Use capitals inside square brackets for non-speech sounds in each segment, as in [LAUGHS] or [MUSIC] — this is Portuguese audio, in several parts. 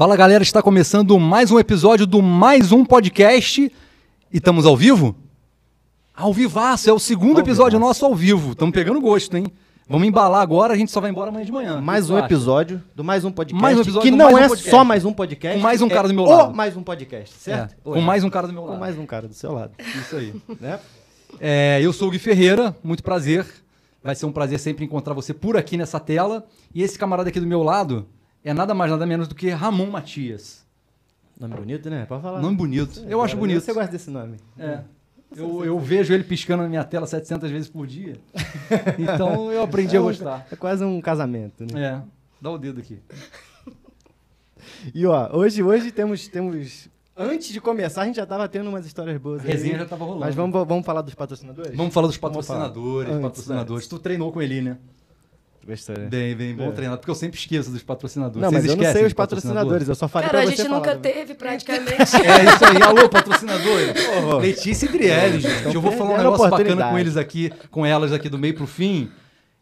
Fala galera, está começando mais um episódio do Mais Um Podcast e estamos ao vivo? Ao vivaço, é o segundo episódio nosso ao vivo. Estamos pegando gosto, hein? Vamos embalar agora, a gente só vai embora amanhã de manhã. Mais um acha? episódio do Mais Um Podcast. Mais um episódio que não é um só mais um podcast. Com mais um é cara é do meu lado. Ou mais um podcast, é, certo? É, com mais um cara do meu lado. Com mais um cara do seu lado. Isso aí. né? É, eu sou o Gui Ferreira, muito prazer. Vai ser um prazer sempre encontrar você por aqui nessa tela. E esse camarada aqui do meu lado, é nada mais nada menos do que Ramon Matias. Nome bonito, né? Pode falar. Nome bonito. eu acho bonito. Você gosta desse nome? É. Eu, eu vejo ele piscando na minha tela 700 vezes por dia. [LAUGHS] então eu aprendi é um, a gostar. É quase um casamento, né? É. Dá o dedo aqui. [LAUGHS] E ó, hoje, hoje temos, temos antes de começar, a gente já estava tendo umas histórias boas. A resenha aí. já estava rolando. Mas vamos, vamos falar dos patrocinadores? Vamos falar dos patrocinadores, falar. Antes, patrocinadores. Antes. Tu treinou com ele, né? com Bem, bem, bom é. treinado. Porque eu sempre esqueço dos patrocinadores. Não, Vocês mas eu não sei os patrocinadores. patrocinadores. Eu só falei Cara, pra a gente nunca falar, teve [LAUGHS] é praticamente. é isso aí. Alô, patrocinador Letícia e Drielli, é, gente. Então, eu vou falar um negócio bacana com eles aqui, com elas aqui do meio pro fim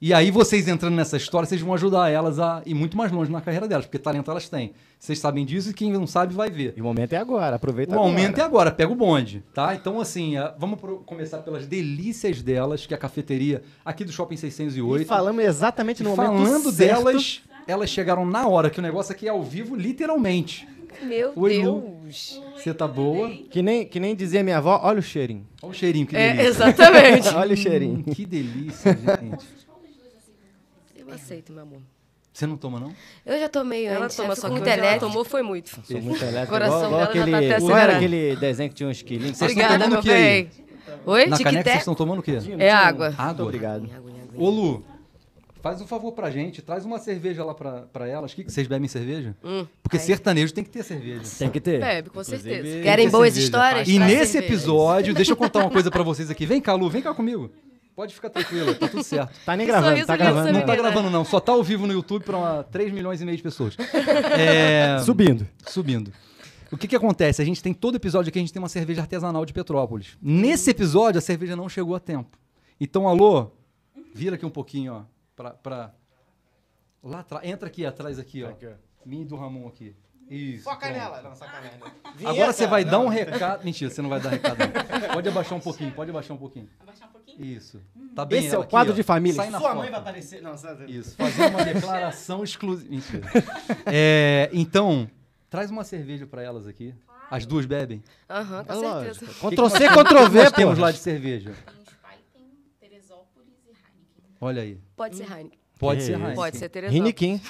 e aí, vocês entrando nessa história, vocês vão ajudar elas a ir muito mais longe na carreira delas, porque talento elas têm. Vocês sabem disso e quem não sabe vai ver. E o momento é agora, aproveita o agora. O momento é agora, pega o bonde, tá? Então, assim, é, vamos começar pelas delícias delas, que é a cafeteria aqui do Shopping 608. E falamos exatamente no e momento Falando certo. delas, elas chegaram na hora, que o negócio aqui é ao vivo, literalmente. Meu Oi, Deus. Você tá boa? Que nem, que nem dizia minha avó, olha o cheirinho. Olha o cheirinho, que é, delícia. É, exatamente. [LAUGHS] olha o cheirinho. Hum, que delícia, gente eu aceito, meu amor. Você não toma, não? Eu já tomei ela antes. Toma, só que muito ela tomou foi muito. Sou muito O coração igual, dela já tá até acelerado. era aquele desenho que tinha uns quilinhos? Vocês Obrigada, meu bem. Oi, Na caneca vocês estão tomando o quê? É água. Água? Obrigado. Ô, Lu, Faz um favor pra gente, traz uma cerveja lá pra, pra elas. Que, vocês bebem cerveja? Hum, Porque aí. sertanejo tem que ter cerveja. Tem que ter. Bebe, com certeza. Querem boas cerveja. histórias? E nesse cerveja. episódio, deixa eu contar uma coisa pra vocês aqui. Vem cá, Lu, vem cá comigo. Pode ficar tranquilo, tá tudo certo. Tá nem gravando, tá gravando. Não tá né? gravando, não. Só tá ao vivo no YouTube pra 3 milhões e meio de pessoas. [LAUGHS] É... Subindo. Subindo. O que que acontece? A gente tem todo episódio aqui, a gente tem uma cerveja artesanal de Petrópolis. Nesse episódio, a cerveja não chegou a tempo. Então, alô, vira aqui um pouquinho, ó. Pra, pra... Lá atrás. Entra aqui, atrás aqui, ó. Minha e do Ramon aqui. Isso. Só a canela. Não, sacanagem. Agora você vai não. dar um recado. Mentira, você não vai dar recado. Não. Pode abaixar um pouquinho, pode abaixar um pouquinho. Abaixar um pouquinho? Isso. Hum. Tá bem Esse é o quadro aqui, de família. Sai Sua foto. mãe vai aparecer. Não, sabe? Isso. Fazer uma [LAUGHS] declaração exclusiva. Mentira. É, então, traz uma cerveja para elas aqui. As duas bebem? Aham, uhum, com é certeza. Ctrl C, Ctrl V, temos lá de cerveja. Olha aí. Pode ser Heineken. Pode ser Heineken. Pode ser Teresópolis. Heineken.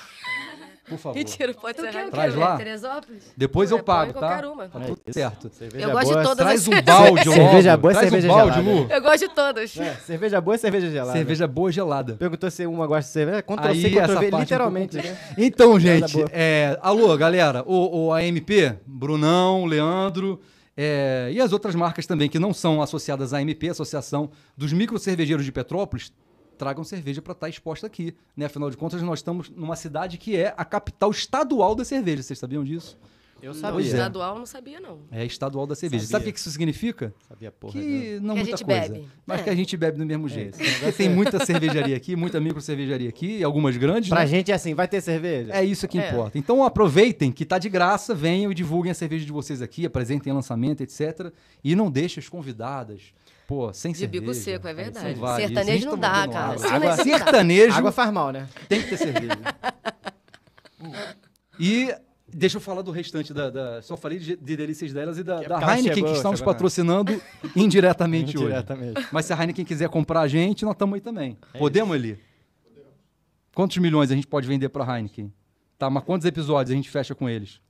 Por favor. Mentira, pode ser que Traz lá. Teresópolis? Depois eu é pago, tá? Uma. Tá tudo certo. É é eu gosto de todas. Traz um balde, Lu. Cerveja boa e cerveja balde, gelada. Eu gosto de todas. cerveja boa e cerveja gelada. Cerveja boa gelada. Perguntou se uma gosta de cerveja. Contra Aí, C, essa v, literalmente. Um né? [LAUGHS] Então, gente, é, alô, galera. O, o AMP, Brunão, Leandro... É, e as outras marcas também que não são associadas à MP Associação dos Microcervejeiros de Petrópolis, tragam cerveja para estar tá exposta aqui. Né? Afinal de contas, nós estamos numa cidade que é a capital estadual da cerveja. Vocês sabiam disso? Eu sabia. Não, é. estadual não sabia, não. É estadual da cerveja. Sabia. Sabe o que isso significa? Sabia porra. Que não, não que muita coisa. Bebe. Mas é. que a gente bebe do mesmo é, jeito. É. tem muita cervejaria aqui, muita micro cervejaria aqui, algumas grandes. Pra né? gente é assim, vai ter cerveja? É isso que é. importa. Então aproveitem que tá de graça, venham e divulguem a cerveja de vocês aqui, apresentem lançamento, etc. E não deixem as convidadas Pô, sem de cerveja. De bico seco, é verdade. Vários, sertanejo não dá, cara. Água. Água, sertanejo. Água é faz mal, né? Tem que ter cerveja. [LAUGHS] e Deixa eu falar do restante da. da só falei de, de, delícias delas e da, que é da Heineken, chegou, que estamos patrocinando indiretamente, indiretamente hoje. Mas se a Heineken quiser comprar a gente, nós estamos aí também. É Podemos, isso. Eli? Podemos. Quantos milhões a gente pode vender para a Heineken? Tá, mas quantos episódios a gente fecha com eles?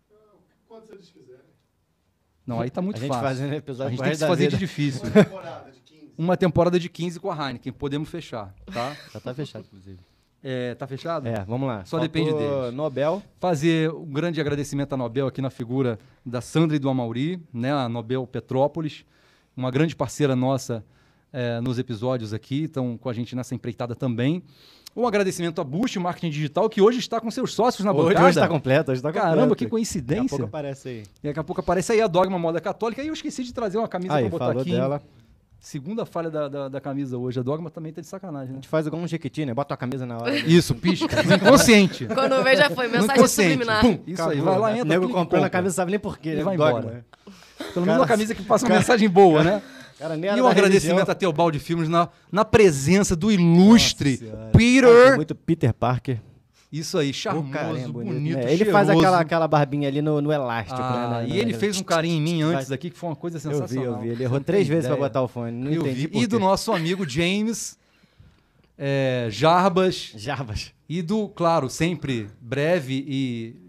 Não, aí tá muito a fácil. a gente tem que se fazer vida. de difícil. Uma temporada de 15. Uma temporada de 15 com a Heineken. Podemos fechar, tá? Já tá fechado, inclusive. É, tá fechado? É, vamos lá. Só Faltou depende deles. Nobel. Fazer um grande agradecimento à Nobel aqui na figura da Sandra e do Amauri, né? A Nobel Petrópolis, uma grande parceira nossa é, nos episódios aqui, estão com a gente nessa empreitada também. Um agradecimento a Boost Marketing Digital, que hoje está com seus sócios na bancada. Hoje está completo, hoje está completo. Caramba, que coincidência. Daqui a pouco aparece aí. Daqui a pouco aparece aí a Dogma Moda Católica. E eu esqueci de trazer uma camisa para botar aqui. Dela. Segunda falha da, da, da, camisa hoje. A Dogma também está de sacanagem, né? A gente faz igual um jequiti, né? Bota a camisa na hora. [LAUGHS] Isso, pisca. inconsciente. Quando vê, já foi. Mensagem subliminar. Pum, isso Acabou, aí. Vai lá, né? entra. O nego comprando a camisa, sabe nem porquê. Né? Vai embora. Dogma. Pelo menos uma camisa que passa uma mensagem boa, cara. né? Cara, e um agradecimento religião. a Teobaldi Filmes na, na presença do ilustre Peter. muito Peter Parker. Isso aí, charmoso, carinha, bonito, bonito né? Ele faz aquela, aquela barbinha ali no, no elástico. Né, ah, né? e ele fez um carinho em mim antes daqui, que foi uma coisa sensacional. Eu vi, eu vi. Ele errou três ideia. vezes para botar o fone. Não eu entendi E do nosso amigo James é, Jarbas. Jarbas. E do, claro, sempre breve e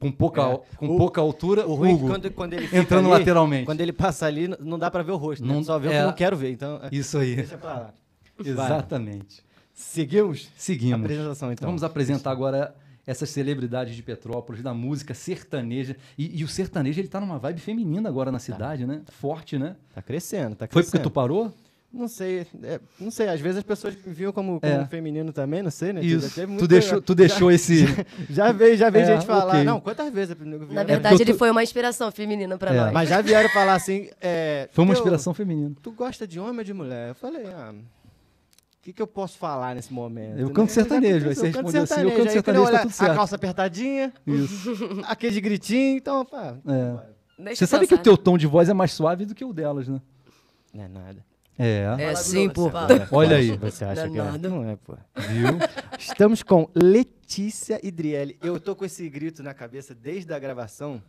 com pouca, é. com o, pouca altura, o Hugo, quando, quando ele entrando ali, lateralmente. Quando ele passa ali, não dá para ver o rosto, né? não, né? só vê é, o que é. eu não quero ver. Então, é. isso aí. Deixa pra lá. Exatamente. Vai. Seguimos? Seguimos. Apresentação, então. Vamos apresentar agora essas celebridades de Petrópolis, da música sertaneja. E, e o sertanejo, ele tá numa vibe feminina agora na tá. cidade, tá. né? Forte, né? Tá crescendo, tá crescendo. Foi porque tu parou? Não sei, é, não sei, às vezes as pessoas viam como, como é. feminino também, não sei, né? Isso, tu, muito, deixou, tu [LAUGHS] deixou já, esse... Já veio, já veio é, gente falar, okay. não, quantas vezes... Na é verdade, ele tu... foi uma inspiração feminina pra é. nós. Mas já vieram falar assim... É, foi uma inspiração feminina. Tu gosta de homem ou de mulher? Eu falei, ah... O que, que eu posso falar nesse momento? Eu né? canto né? sertanejo, aí você respondeu assim, eu canto sertanejo, aí, sertanejo olhar, tá tudo certo. A calça apertadinha, Isso. [LAUGHS] aquele gritinho, então, pá... Você sabe que o teu tom de voz é mais suave do que o delas, né? Não é nada. É. É sim, pô. Olha aí. Você acha Danado. que é? não é, pô. Viu? Estamos com Letícia e Eu tô com esse grito na cabeça desde a gravação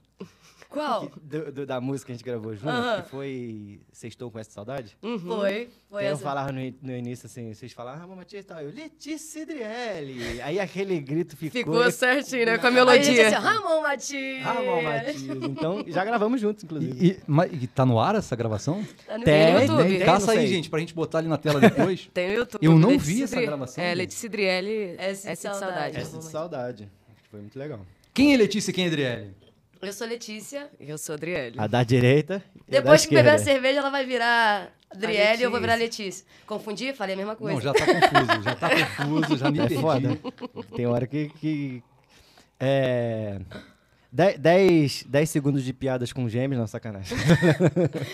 qual? do, do, da música que a gente gravou junto, que foi Sextou com essa saudade? Uhum. Foi, foi. Então, eu falava no, no, início assim, vocês falavam, ah, Matias, e tal. Eu, Letícia Idrielli. Aí aquele grito ficou. Ficou certinho, né? Com a melodia. Aí assim, Ramon Matias. Ramon Matias. Então, já gravamos juntos, inclusive. E, mas, e tá no ar essa gravação? Tá no tem, YouTube. Tem, tem, Caça aí, gente, pra gente botar ali na tela depois. [LAUGHS] tem no YouTube. Eu não Letícia vi essa gravação. É, Letícia Idrielli, essa de saudade. Essa de saudade. Foi muito legal. Quem é Letícia e quem é Adriele? Eu sou Letícia. Eu sou Adriele. A da direita. Depois da que beber a cerveja, ela vai virar Adriele e eu vou virar Letícia. Confundi? Falei a mesma coisa. Não, já tá confuso, já tá confuso, já [LAUGHS] me é perdi. Foda. Tem hora que. que é. 10 segundos de piadas com gêmeos, não, sacanagem.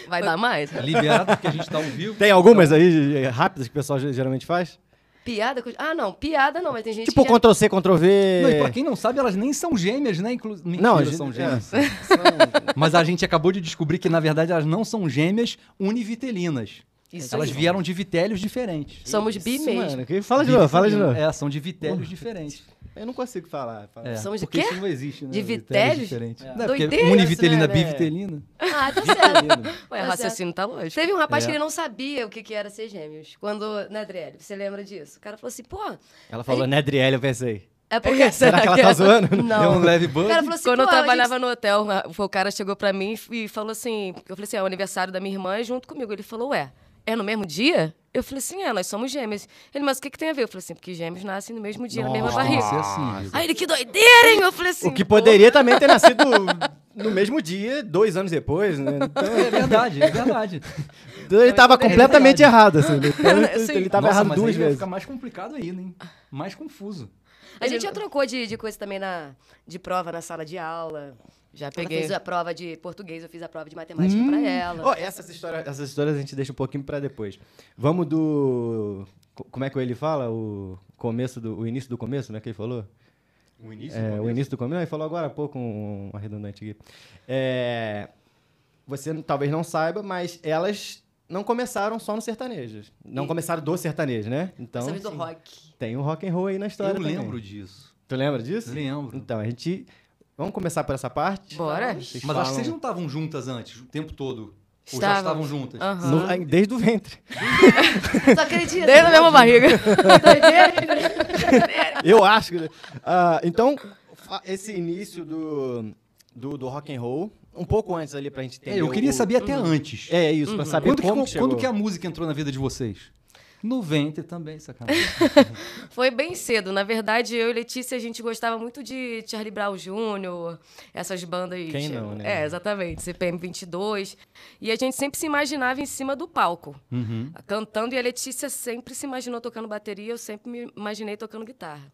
Vai dar mais? Liberado, porque a gente tá ao vivo. Tem algumas então... aí rápidas que o pessoal geralmente faz? Piada? Ah, não, piada não, mas tem gente tipo, que. Tipo, Ctrl C, Ctrl V. e pra quem não sabe, elas nem são gêmeas, né? Inclu... Mentira, não, elas são é. gêmeas. É. [LAUGHS] São... mas a gente acabou de descobrir que, na verdade, elas não são gêmeas univitelinas. Isso elas aí. vieram de vitélios diferentes. Somos bi mesmo. Mano, fala de novo, fala de novo. É, são de vitélios diferentes. Eu não consigo falar. falar. É. São de porque quê? isso não existe, né? De vitérios? diferente. É. Não, é Doideiras, univitelina, né? É bivitelina. Ah, tá certo. Tá ué, tá raciocínio tá longe. Teve um rapaz é. que ele não sabia o que, que era ser gêmeos. Quando, Nadriele, né, você lembra disso? O cara falou assim, pô... Ela falou, né Nadriele, eu pensei... É porque... É, [LAUGHS] será que ela tá [LAUGHS] zoando? Não. Deu um leve bug? O cara falou assim, Quando eu trabalhava gente... no hotel, o cara chegou pra mim e falou assim... Eu falei assim, é o aniversário da minha irmã é junto comigo. Ele falou, ué é no mesmo dia? Eu falei assim, é, nós somos gêmeas. Ele, mas o que, que tem a ver? Eu falei assim, porque gêmeos nascem no mesmo dia, Nossa, na mesma barriga. Assim, Aí ele, que doideira, hein? Eu falei assim. O que poderia Pô. também ter nascido no mesmo dia, dois anos depois, né? Então, é verdade, é verdade. Então, ele estava é completamente errado, assim. Né? Então, ele estava errado duas vezes. Vai ficar mais complicado ainda, hein? Mais confuso. A ele... gente já trocou de, de coisa também na, de prova na sala de aula. Já peguei. Ela fez a prova de português, eu fiz a prova de matemática hum. para ela. Oh, essas, histórias, essas histórias a gente deixa um pouquinho para depois. Vamos do. Como é que ele fala? O começo do. O início do começo, né? Que ele falou? O início, é, o início do começo. Não, ele falou agora há pouco um, um arredondante aqui. É, você talvez não saiba, mas elas não começaram só no sertanejo. Não e... começaram do sertanejo, né? Então. Sim, do rock. Tem um rock and roll aí na história. Eu também. lembro disso. Tu lembra disso? Lembro. Então, a gente Vamos começar por essa parte? Bora. Vocês Mas acho que vocês não estavam juntas antes, o tempo todo. Ou já estavam juntas? Uhum. No, é, desde o ventre. Só [LAUGHS] acredito. Desde a mesma barriga. [LAUGHS] Eu acho. Que, uh, então, esse início do, do, do rock and roll, um pouco antes ali pra gente ter. É, eu queria o... saber até uhum. antes. É, isso, uhum. pra saber quando como que, que Quando que a música entrou na vida de vocês? No ventre também, sacanagem. [LAUGHS] Foi bem cedo. Na verdade, eu e Letícia, a gente gostava muito de Charlie Brown Jr., essas bandas... Quem não, né? É, exatamente. CPM 22. E a gente sempre se imaginava em cima do palco. Uhum. Cantando. E a Letícia sempre se imaginou tocando bateria, eu sempre me imaginei tocando guitarra.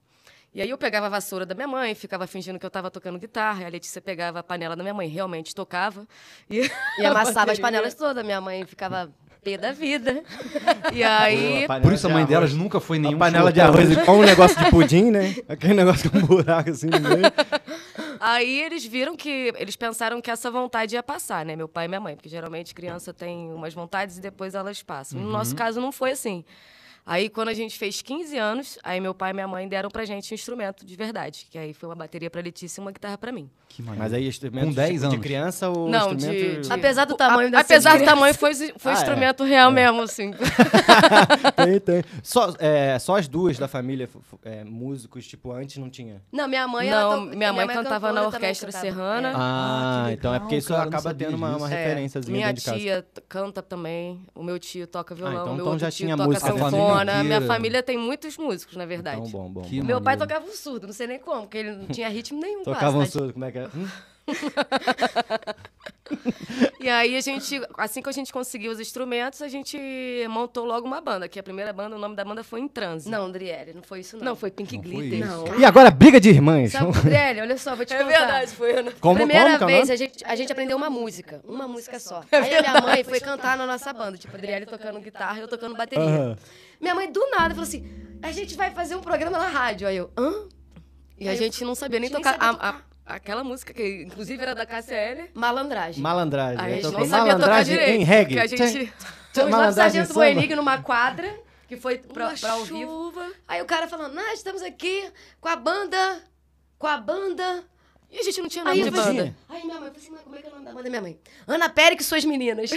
E aí eu pegava a vassoura da minha mãe, ficava fingindo que eu estava tocando guitarra, e a Letícia pegava a panela da minha mãe, realmente tocava. E, [LAUGHS] e amassava as panelas todas, minha mãe ficava pé da vida. E aí. Por isso a mãe de delas nunca foi nenhum. panela de arroz é igual um negócio de pudim, né? [LAUGHS] Aquele negócio com um buraco assim no meio. Aí eles viram que. Eles pensaram que essa vontade ia passar, né? Meu pai e minha mãe. Porque geralmente criança tem umas vontades e depois elas passam. Uhum. No nosso uhum. caso não foi assim. Aí, quando a gente fez 15 anos, aí meu pai e minha mãe deram pra gente um instrumento de verdade, que aí foi uma bateria pra Letícia e uma guitarra pra mim. Que Mas aí, instrumento com 10 tipo, anos. de criança ou Não, instrumento... De, de... Apesar do tamanho da Apesar do tamanho, foi, foi ah, é. instrumento é. real é. mesmo, assim. [LAUGHS] tem, tem. Só, é, só as duas da família, é, músicos, tipo, antes não tinha? Não, minha mãe... Não, minha, minha, mãe, é cantava na Orquestra cantava. Serrana. Ah, ah então é porque isso cara, acaba tendo uma, uma referênciazinha Minha tia canta também, o meu tio toca violão, ah, então, meu então já tinha música minha família tem muitos músicos, na verdade. Então, bom, bom. bom. Meu pai tocava um surdo, não sei nem como, porque ele não tinha ritmo nenhum. tocava quase, um né? surdo, como é que é? Hum? [LAUGHS] e aí a gente, assim que a gente conseguiu os instrumentos, a gente montou logo uma banda, que a primeira banda, o nome da banda foi Em Transe. Não, Andriele, não foi isso não. Não, foi Pink não Glitter. Foi não. E agora briga de irmãs. Andriele, olha só, vou te é contar. É verdade, foi eu. Como, primeira como, vez a gente, a gente aprendeu uma música, uma música só. É aí a minha mãe foi cantar na nossa banda, tipo, Andriele tocando guitarra e eu tocando bateria. Uhum. Minha mãe, do nada, falou assim: a gente vai fazer um programa na rádio. Aí eu, hã? E Aí a gente não sabia nem tocar. Sabia tocar. A, a, aquela música, que inclusive era da KCL. Malandragem. Malandragem. Aí né? a gente não sabia tocar direito. Em reggae. a gente. Então, lá Sargento Boenig numa quadra, que foi pra, Uma pra ao vivo. Aí o cara falando, nós estamos aqui com a banda. Com a banda e a gente não tinha nome Aí de banda. Aí assim, minha mãe, eu assim, como é que é o nome da banda minha mãe? Ana Pérez e suas meninas.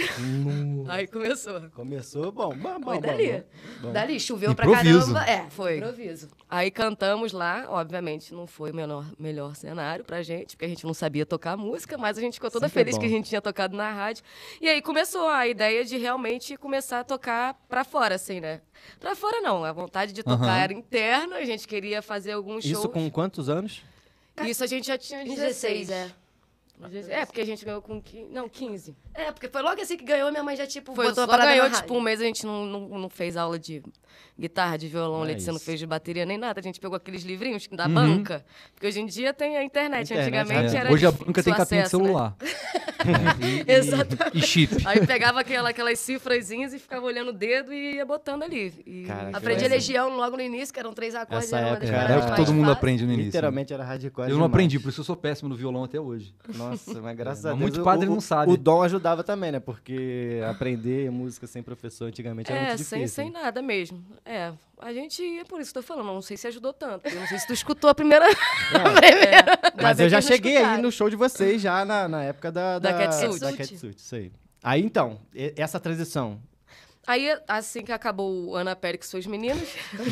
Aí começou. Começou, bom, bom, bom. Foi dali. Bom. Dali, choveu Improviso. pra caramba. É, foi. Improviso. Aí cantamos lá, obviamente não foi o menor, melhor cenário pra gente, porque a gente não sabia tocar música, mas a gente ficou toda Sempre feliz é que a gente tinha tocado na rádio. E aí começou a ideia de realmente começar a tocar pra fora, assim, né? Pra fora não, a vontade de tocar uhum. era interna, a gente queria fazer alguns shows. Isso com quantos anos? Isso a gente já tinha 16. 16 é. é. É, porque a gente ganhou com. 15. Não, 15. É, porque foi logo assim que ganhou, minha mãe já, tipo, foi, botou a parada ganhou, tipo, um mês a gente não, não, não fez aula de guitarra, de violão, é Letícia não fez de bateria nem nada. A gente pegou aqueles livrinhos da uhum. banca, porque hoje em dia tem a internet. internet Antigamente é. era Hoje a banca tem capinha de né? celular. Né? [LAUGHS] e, Exatamente. E chip. Aí pegava aquela, aquelas cifrazinhas e ficava olhando o dedo e ia botando ali. E Cara, aprendi a legião logo no início, que eram três acordes. Essa época, era, é o que todo mundo fácil. aprende no início. Né? Literalmente era hardcore Eu não demais. aprendi, por isso eu sou péssimo no violão até hoje. Nossa, mas graças a Deus... Muito padre não sabe. O dom ajudava ajudava também, né? Porque aprender música sem professor antigamente era é, muito difícil. É, sem, sem nada mesmo. É, a gente, é por isso que eu tô falando, não sei se ajudou tanto. não sei se tu escutou a primeira. [LAUGHS] É. a primeira é, Mas é eu já cheguei escutaram. aí no show de vocês, já na, na época da, da, Catsuit. Da Catsuit, isso aí. Aí então, essa transição, Aí, assim que acabou o Ana Pérez com os meninos.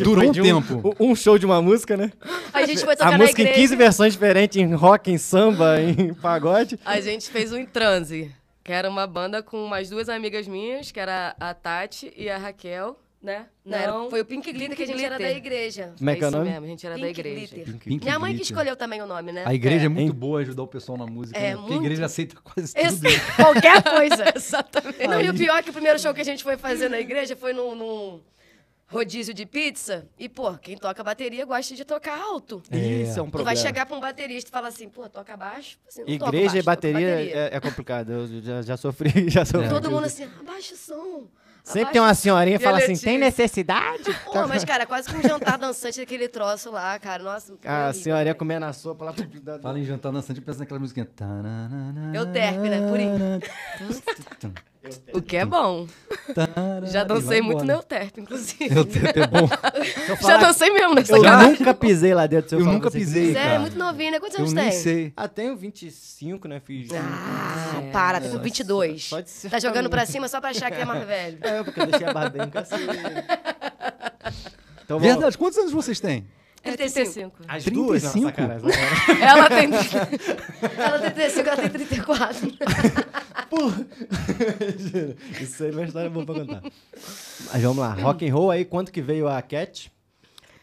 Durou um tempo. Um, show de uma música, né? A gente foi tocar A música em 15 versões diferentes, em rock, em samba, em pagode. A gente fez um transe que era uma banda com umas duas amigas minhas, que era a Tati e a Raquel, né? Não, foi o Pink Glitter Pink que a gente Glitter. era da igreja. Como é que é o é nome? Mesmo, a gente era Pink da igreja. Glitter. Pink, Minha mãe que escolheu também o nome, né? A igreja é, é muito boa ajudar o pessoal na música, é, né? Porque muito... a igreja aceita quase tudo. Né? [LAUGHS] Qualquer coisa. [LAUGHS] Exatamente. Não, e o pior é que o primeiro show que a gente foi fazer na igreja foi num... num rodízio de pizza e, pô, quem toca bateria gosta de tocar alto. É. Isso é um problema. Tu vai chegar pra um baterista e falar assim, pô, toca baixo. Igreja baixo, e bateria, bateria. É, é, complicado. Eu já, já sofri, [LAUGHS] já sofri. Todo é. mundo assim, abaixa o som. Sempre Abaixo. tem uma senhorinha e fala assim, tem necessidade? Pô, mas, cara, é quase que um jantar dançante daquele troço lá, cara. Nossa, A horrível, senhorinha cara. comendo a sopa lá. Fala em jantar dançante, pensa naquela musiquinha. Eu terco, né? Por isso. [LAUGHS] O que é então, bom. já dancei muito no Euterto, inclusive. Euterto é bom. já dancei mesmo nessa eu casa. Eu nunca pisei lá dentro. do eu, eu nunca pisei, Você é muito novinho, né? Quantos eu anos tem? Eu nem sei. Ah, tenho 25, né? Fiz... Ah, é, para. Tenho 22. Pode ser. Tá jogando pra cima só pra achar que é mais velho. É, porque eu deixei a barba bem assim. [LAUGHS] Então, Verdade. Quantos anos vocês têm? 35. As 35? duas, não, sacanagem. ela tem... [LAUGHS] ela tem 35, ela tem 34. Porra! Isso aí é uma história boa pra contar. Mas vamos lá, rock and roll aí, quanto que veio a Cat?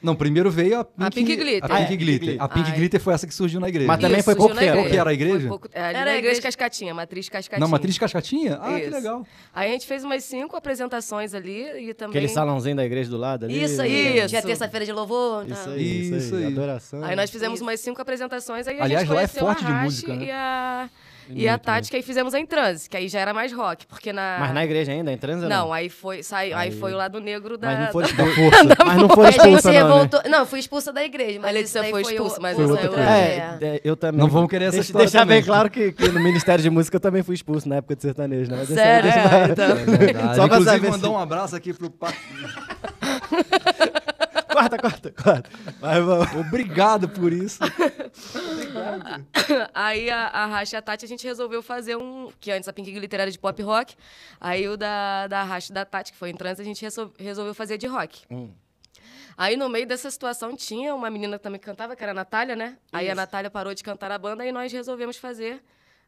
Não, primeiro veio a Pink, a Pink Glitter. A Pink, ah, é, Glitter. Glitter. Ah, a Pink é. Glitter foi essa que surgiu na igreja. Mas também Isso, foi pouco tempo. Qual que era a igreja? Pouco... É, era, era, a igreja Cascatinha, Matriz Cascatinha. Não, Matriz Cascatinha? Ah, Isso. que legal. Aí a gente fez umas cinco apresentações ali e também... Aquele salãozinho da igreja do lado ali. Isso aí. Né? Isso. Tinha terça-feira de louvor. Tá? Isso aí, isso aí. Adoração. Aí nós fizemos umas cinco apresentações. Aí Aliás, lá é forte de música, né? E a e a Tati, que aí fizemos a transe, que aí já era mais rock, porque na... Mas na igreja ainda, em transe não? Não, aí foi, sai, aí... aí foi o lado negro da... Mas não foi [LAUGHS] expulsa, da... mas não foi expulsa não, né? revoltou... né? Não, fui expulsa da igreja, mas a aí foi expulsa, mas foi outra coisa. É, é, eu também... Não vamos querer essa Deixa, história Deixar bem claro que, que, no Ministério de Música eu também fui expulso na época de sertanejo, né? Sério? É, então... [LAUGHS] É Só pra Inclusive, mandar um abraço aqui pro... [LAUGHS] Corta, corta, corta. Mas vamos. Obrigado por isso. Obrigado. [LAUGHS] Aí a, a Racha e a Tati, a gente resolveu fazer um. Que antes a Pink literária era de pop rock. Aí o da, da Racha e da Tati, que foi em trans, a gente resolveu fazer de rock. Hum. Aí no meio dessa situação tinha uma menina também que cantava, que era a Natália, né? Isso. Aí a Natália parou de cantar a banda e nós resolvemos fazer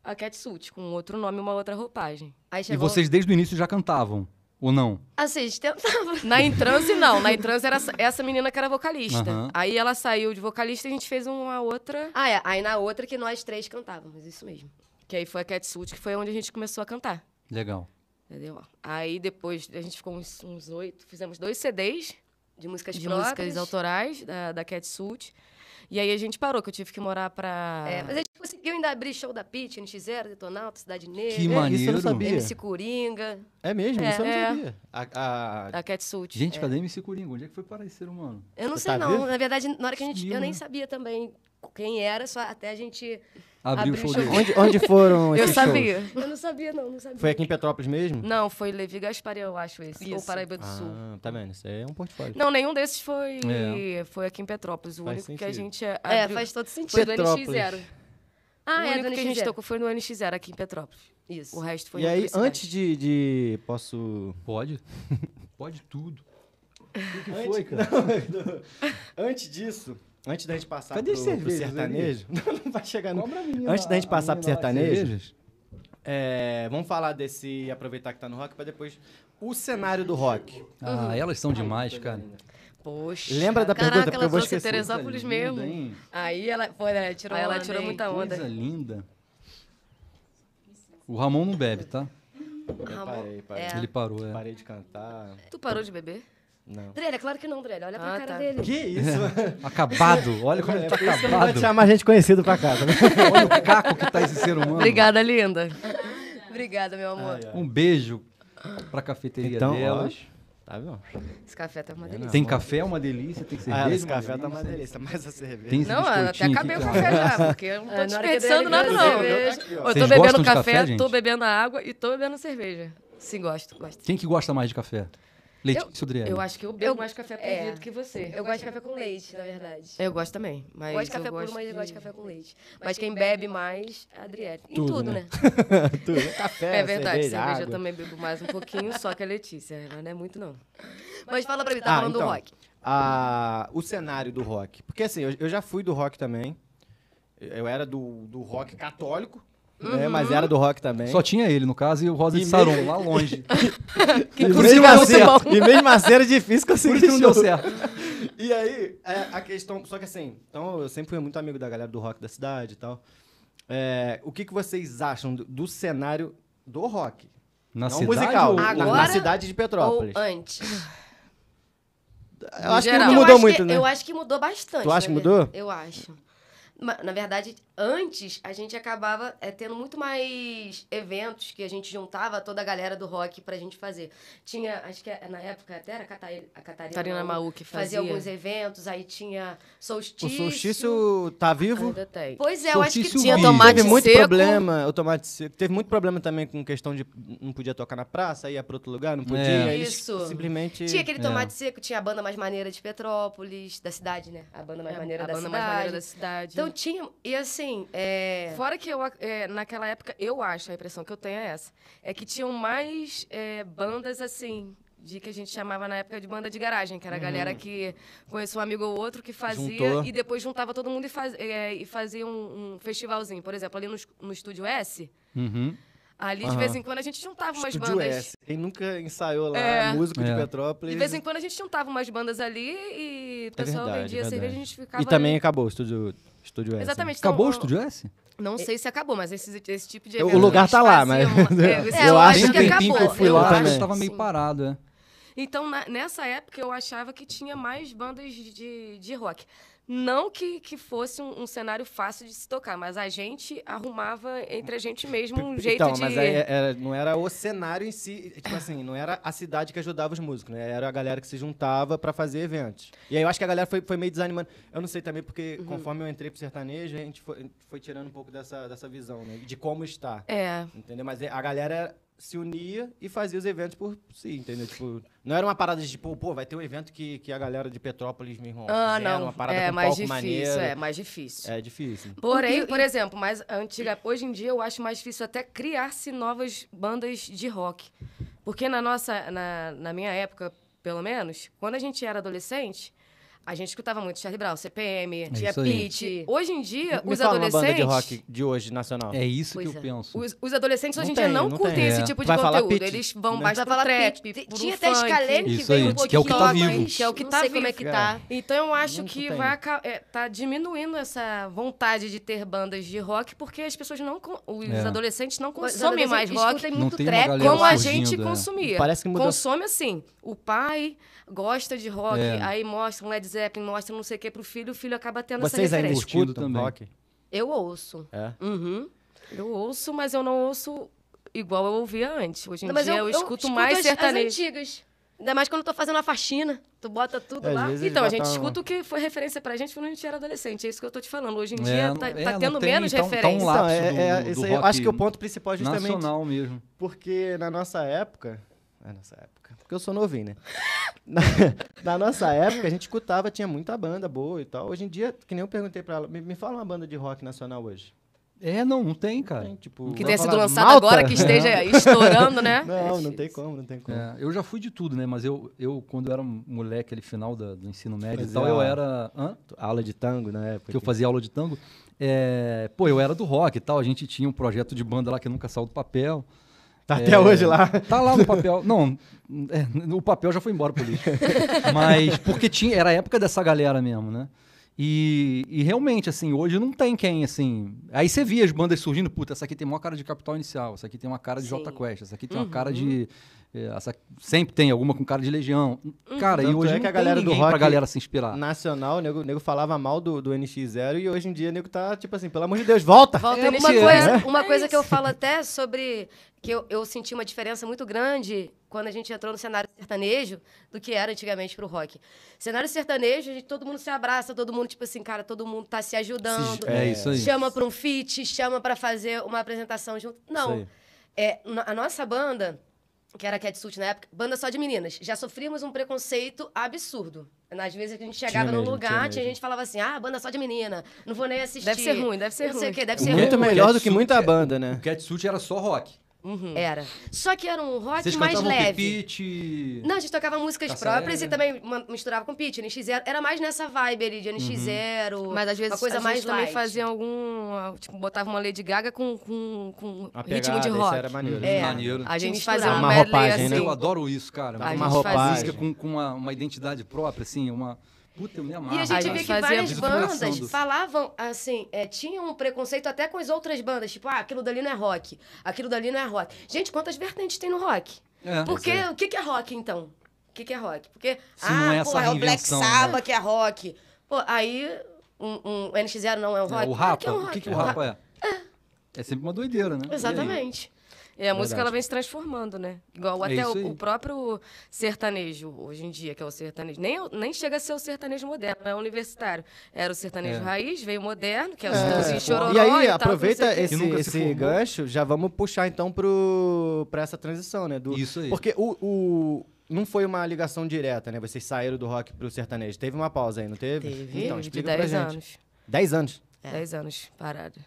a Catsuit, com outro nome e uma outra roupagem. Aí chegou... E vocês desde o início já cantavam? Ou não? Assim, a gente tentava. [LAUGHS] Na Intrance, não. Na Intrance era essa menina que era vocalista. Uhum. Aí ela saiu de vocalista e a gente fez uma outra. Ah, é. Aí na outra que nós três cantávamos, isso mesmo. Que aí foi a Catsuit, que foi onde a gente começou a cantar. Legal. Entendeu? Aí depois a gente ficou uns oito, fizemos dois CDs de músicas de próprias. músicas autorais da, da Catsuit. E aí a gente parou, que eu tive que morar pra. É, mas a gente conseguiu ainda abrir show da Pit, NX0, Detonauta, Cidade Negra. Que maneiro. Isso eu sabia. MC Coringa. É mesmo? É, isso eu não é. sabia. A, a... a Catsuit. Gente, é. cadê MC Coringa? Onde é que foi parar esse ser humano? Eu não Você sei, tá não. Vendo? Na verdade, na hora que a gente. eu nem né? sabia também quem era, só até a gente Abriu, o show dele. Onde, onde foram [LAUGHS] esses Eu sabia. Shows? Eu não sabia, não, não sabia. Foi aqui em Petrópolis mesmo? Não, foi Levi Gaspar, eu acho esse. Isso. Ou Paraíba do ah, Sul. Tá vendo? Isso é um portfólio. Não, nenhum desses foi, é. foi aqui em Petrópolis. O faz único sentido. que a gente é, abriu, É, faz todo sentido. Foi do NX0. Ah, é o é, único que a gente tocou foi no NX0 aqui em Petrópolis. Isso. O resto foi E aí, antes de, de. Posso. Pode? Pode tudo. [LAUGHS] O que, que foi, cara? [LAUGHS] Não, não. Antes disso. Antes da gente passar Cadê pro, cervejas, pro sertanejo. [LAUGHS] Não, não, vai chegar no. antes da gente passar pro sertanejo. É, vamos falar desse. Aproveitar que tá no rock para depois. O cenário do rock. Ah, uhum. elas são demais, cara. Poxa. Lembra da pergunta? Caraca, ela trouxe Teresópolis linda, mesmo. Aí ela, foi, ela tirou, ah, ela tirou né? muita onda. Coisa linda. O Ramon não bebe, tá? Ramon, parei, parei. É. Ele parou, é. Parei de cantar. Tu parou de beber? Não. Drelha, claro que não, Drelha. Olha pra ah, cara tá. dele. Que isso? [LAUGHS] [LAUGHS] acabado. Olha como ele tá é, acabado. Não vai chamar gente conhecido pra casa. Tá [LAUGHS] Olha o caco que tá esse ser humano. Obrigada, linda. Obrigada, meu amor. Ai, ai. Um beijo pra cafeteria então, delas. Ó. Tá vendo? Esse café tá uma delícia. Tem café é uma delícia, tem ah, cerveja. Ah, esse café tá uma delícia, mas a cerveja. Tem não, até acabei o café já, porque eu não tô é, desperdiçando nada, não. Eu, eu tô bebendo café, café tô bebendo água e tô bebendo cerveja. Sim, gosto, gosto. Quem que gosta mais de café? Leite eu, Eu acho que eu bebo eu, mais café com é, do que você. Eu, eu gosto de café com leite, na verdade. Eu gosto também. Mas gosto de café puro, mas eu gosto de café com leite. Mas quem bebe mais é a Adriele. Em tudo, né? né? [LAUGHS] tudo. Café, é, é verdade, cerveja, cerveja eu também bebo mais um pouquinho, só que a Letícia. Ela não é muito, não. Mas fala pra mim, tá ah, falando então, do rock. A, o cenário do rock. Porque assim, eu, eu já fui do rock também. Eu era do, do rock católico, né? Uhum. É, mas era do rock também. Só tinha ele, no caso, e o Rosa e de Saron, lá longe. [LAUGHS] que e, mesmo é assim, e mesmo assim era difícil conseguir. Por isso não deu certo. e aí, é, a questão. Só que assim, então eu sempre fui muito amigo da galera do rock da cidade e tal. É, o que, que vocês acham do, do cenário do rock? Na não cidade musical, Agora, na cidade de Petrópolis. Ou antes. Eu acho geral. que não mudou muito, que, né? Eu acho que mudou bastante. Tu acha que né? mudou? Eu acho. Na verdade, antes a gente acabava é, tendo muito mais eventos que a gente juntava toda a galera do rock pra gente fazer. Tinha, acho que na época até era a, Catar a Catarina, Catarina que fazia. fazia. alguns eventos, aí tinha solstício. O solstício tá vivo? Ainda tem. Pois é, solstício eu acho que vivo. tomate teve muito seco. problema, o tomate seco. Teve muito problema também com questão de não podia tocar na praça, ia pra outro lugar, não é. podia. É. Isso. Simplesmente... Tinha aquele tomate é. seco, tinha a banda mais maneira de Petrópolis, da cidade, né? A banda mais é, maneira a da banda cidade. mais maneira da cidade. Então tinha, e assim, assim, é... fora que eu, é, naquela época, eu acho, a impressão que eu tenho é essa, é que tinham mais é, bandas, assim, de que a gente chamava na época de banda de garagem, que era a uhum. galera que conhecia um amigo ou outro que fazia Juntou. e depois juntava todo mundo e, faz, é, e fazia um, um, festivalzinho. Por exemplo, ali no, no Estúdio S, uhum. Ali, de vez em quando, a gente juntava umas Estúdio bandas. S. Quem nunca ensaiou lá, É. músico de é. Petrópolis. De vez em quando a gente juntava umas bandas ali e o é pessoal verdade, vendia cerveja e a gente ficava. E também ali. acabou o estúdio, estúdio S. Né? Exatamente. então, Acabou o estúdio S? Não é. sei se acabou, mas esse, esse tipo de. O lugar tá lá, mas- [LAUGHS] é, eu acho que acabou Que eu fui Eu lá acho que estava meio parado, Então, na- nessa época, eu achava que tinha mais bandas de, de rock. Não que, que fosse um, um, cenário fácil de se tocar, mas a gente arrumava entre a gente mesmo um jeito então, de... Então, mas era, é, é, não era o cenário em si, tipo assim, não era a cidade que ajudava os músicos, né? Era a galera que se juntava para fazer eventos. E aí eu acho que a galera foi, foi meio desanimando. Eu não sei também, porque uhum. conforme eu entrei pro sertanejo, a gente foi, foi, tirando um pouco dessa, dessa visão, né? De como está. É. Entendeu? Mas é, a galera se unia e fazia os eventos por si, entendeu? Tipo, não era uma parada de tipo, pô, vai ter um evento que, que a galera de Petrópolis, me irmão, ah, não. uma parada é, com mais difícil, maneiro. É mais difícil, é difícil. Porém, por exemplo, mas antiga, hoje em dia eu acho mais difícil até criar-se novas bandas de rock. Porque na nossa, na, na minha época, pelo menos, quando a gente era adolescente, a gente escutava muito Charlie Brown, CPM, é Tia Pitt. Hoje em dia, Me os fala adolescentes. Uma banda de rock de hoje nacional. É isso pois que é. eu penso. Os, os adolescentes não hoje em dia não, não curtem tem. esse é. tipo de vai conteúdo. Eles vão mais pra trap. tinha até escalene que veio um pouquinho. Que é o que tá vivo. Que é o que tá vivo. como é, é que tá. tá. Então eu acho que vai tá diminuindo essa vontade de ter bandas de rock, porque as pessoas não. Os adolescentes não consomem mais rock. tem muito trap como a gente consumia. Parece que mudou. Consome assim. O pai gosta de rock, aí mostra um Led Zeppelin, mostra não sei o que pro filho, o filho acaba tendo Vocês essa referência. Vocês ainda escutam também. rock? Eu ouço. É? Uhum. Eu ouço, mas eu não ouço igual eu ouvia antes. Hoje em não, dia eu, eu, escuto eu, escuto mais as, sertanejo. As antigas. Ainda mais quando eu tô fazendo a faxina, tu bota tudo é, lá. Então, a gente escuta o que foi referência pra gente quando a gente era adolescente. É isso que eu tô te falando. Hoje em é, dia tá, tá é, tá tendo tem, menos então, referência. Então, um é, do, é, do eu acho que o ponto principal é justamente. Nacional mesmo. Porque na nossa época. Na é, nossa época porque eu sou novinho, né? [LAUGHS] na, [LAUGHS] na, nossa época, a gente escutava, tinha muita banda boa e tal. Hoje em dia, que nem eu perguntei pra ela, me, me fala uma banda de rock nacional hoje. É, não, não tem, cara. Não tem, tipo, que tenha sido lançado Malta? agora, que esteja [LAUGHS] estourando, né? Não, não tem como, não tem como. É, eu já fui de tudo, né? Mas eu, eu quando eu era um moleque ali, final da, do ensino médio fazia e tal, eu era. Hã? Aula de tango na época. Que eu fazia aula de tango. É, pô, eu era do rock e tal. A gente tinha um projeto de banda lá que nunca saiu do papel. Tá até é, hoje lá. É, tá lá no papel. Não, é, o papel já foi embora político Mas porque tinha, era a época dessa galera mesmo, né? E, e, realmente, assim, hoje não tem quem, assim. Aí você via as bandas surgindo, puta, essa aqui tem uma cara de Capital Inicial, essa aqui tem uma cara de Jota Quest, essa aqui tem uma uhum. cara de é, essa, sempre tem alguma com cara de legião. Uhum. Cara, Tanto e hoje é que a galera do rock pra galera se inspirar. Nacional, o nego, nego falava mal do, do NX0 e hoje em dia o nego tá tipo assim, pelo amor de Deus, volta! Volta é, uma coisa, né? uma é coisa que eu falo até sobre que eu, eu senti uma diferença muito grande quando a gente entrou no cenário sertanejo do que era antigamente pro rock. Cenário sertanejo, gente, todo mundo se abraça, todo mundo, tipo assim, cara, todo mundo tá se ajudando. É isso aí. Chama pra um feat, chama pra fazer uma apresentação junto. Não. É, a nossa banda que era catsuit na época, banda só de meninas. Já sofríamos um preconceito absurdo. Nas vezes que a gente chegava num lugar, tinha, tinha gente falava assim: ah, banda só de menina, não vou nem assistir. Deve ser ruim, deve ser não ruim. Sei o quê, deve ser Muito ruim. melhor do que muita é- banda, né? O catsuit era só rock. Uhum. Era. Só que era um rock Vocês mais leve. Pipite... Não, a gente tocava músicas Caçarela. próprias e também misturava com Pete, NX0. Era mais nessa vibe ali de NX0. Uhum. Mas às vezes uma coisa mais gente light. também fazia algum. Tipo, botava uma Lady Gaga com, com, com pegada, ritmo de rock. Era maneiro. É. maneiro. A gente fazia uma, uma roupagem, assim. né? Eu adoro isso, cara. A uma roupagem. Música com, com uma, uma identidade própria, assim, uma. Puta, eu me amava. E a gente, a que várias bandas falavam, assim, é, tinham um preconceito até com as outras bandas. Tipo, ah, aquilo dali não é rock, aquilo dali não é rock. Gente, quantas vertentes tem no rock? É, Porque é. o que, que é rock, então? O que, que é rock? Porque, Se ah, é, pô, é o Black né? Sabbath né? que é rock. Pô, aí um, um NX0 não é um rock? É, o Rapa, é um rock. o que, é que o Rapa é? É. É sempre uma doideira, né? Exatamente. E é, a música ela vem se transformando, né? Igual é até é o, o, próprio sertanejo, hoje em dia, que é o sertanejo. Nem, nem chega a ser o sertanejo moderno, é universitário. Era o sertanejo é. raiz, veio o moderno, que é o é. chororó. E aí, e tal, aproveita esse, esse gancho, já vamos puxar então para essa transição, né? Do, Isso aí. Porque o, o não foi uma ligação direta, né? Vocês saíram do rock pro sertanejo. Teve uma pausa aí, não teve? Teve. Então, explica de 10 pra gente. anos. 10 anos? É. anos parado.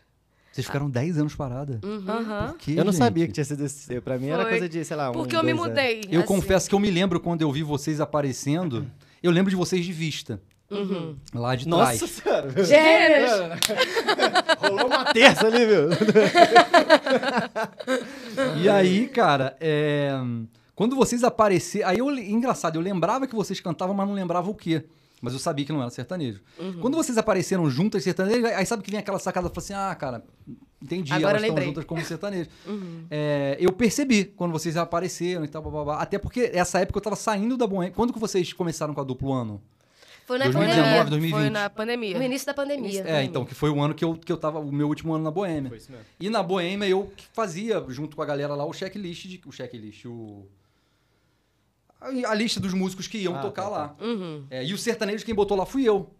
Vocês tá. ficaram 10 anos parada. Uhum. Por quê, eu não gente? sabia que tinha sido esse. Pra mim Foi. era coisa de, sei lá, um, Porque eu me mudei. Anos. Eu assim. confesso que eu me lembro quando eu vi vocês aparecendo. Eu lembro de vocês de vista. Uhum. Lá de Nossa trás. Nossa senhora. Gêmeos. [LAUGHS] Rolou uma terça ali, viu? e aí, cara, é... quando vocês apareceram... Aí, eu... engraçado, eu lembrava que vocês cantavam, mas não lembrava o quê. Mas eu sabia que não era sertanejo. Uhum. Quando vocês apareceram juntas sertanejo, aí sabe que vem aquela sacada, fala assim, ah, cara, entendi, Agora elas estão juntas como sertanejo. [LAUGHS] Uhum. É, eu percebi quando vocês apareceram e tal, blá, blá, blá. até porque essa época eu tava saindo da Boêmia. Quando que vocês começaram com a duplo ano? Foi na 2019, pandemia. 2020. Foi na pandemia. No início da pandemia. É, então, que foi o ano que eu, que eu tava, o meu último ano na Boêmia. Foi isso mesmo. E na Boêmia eu fazia, junto com a galera lá, o checklist, de, o checklist, o a lista dos músicos que iam ah, tocar tá, tá. lá. Uhum. É, e o sertanejo quem botou lá fui eu.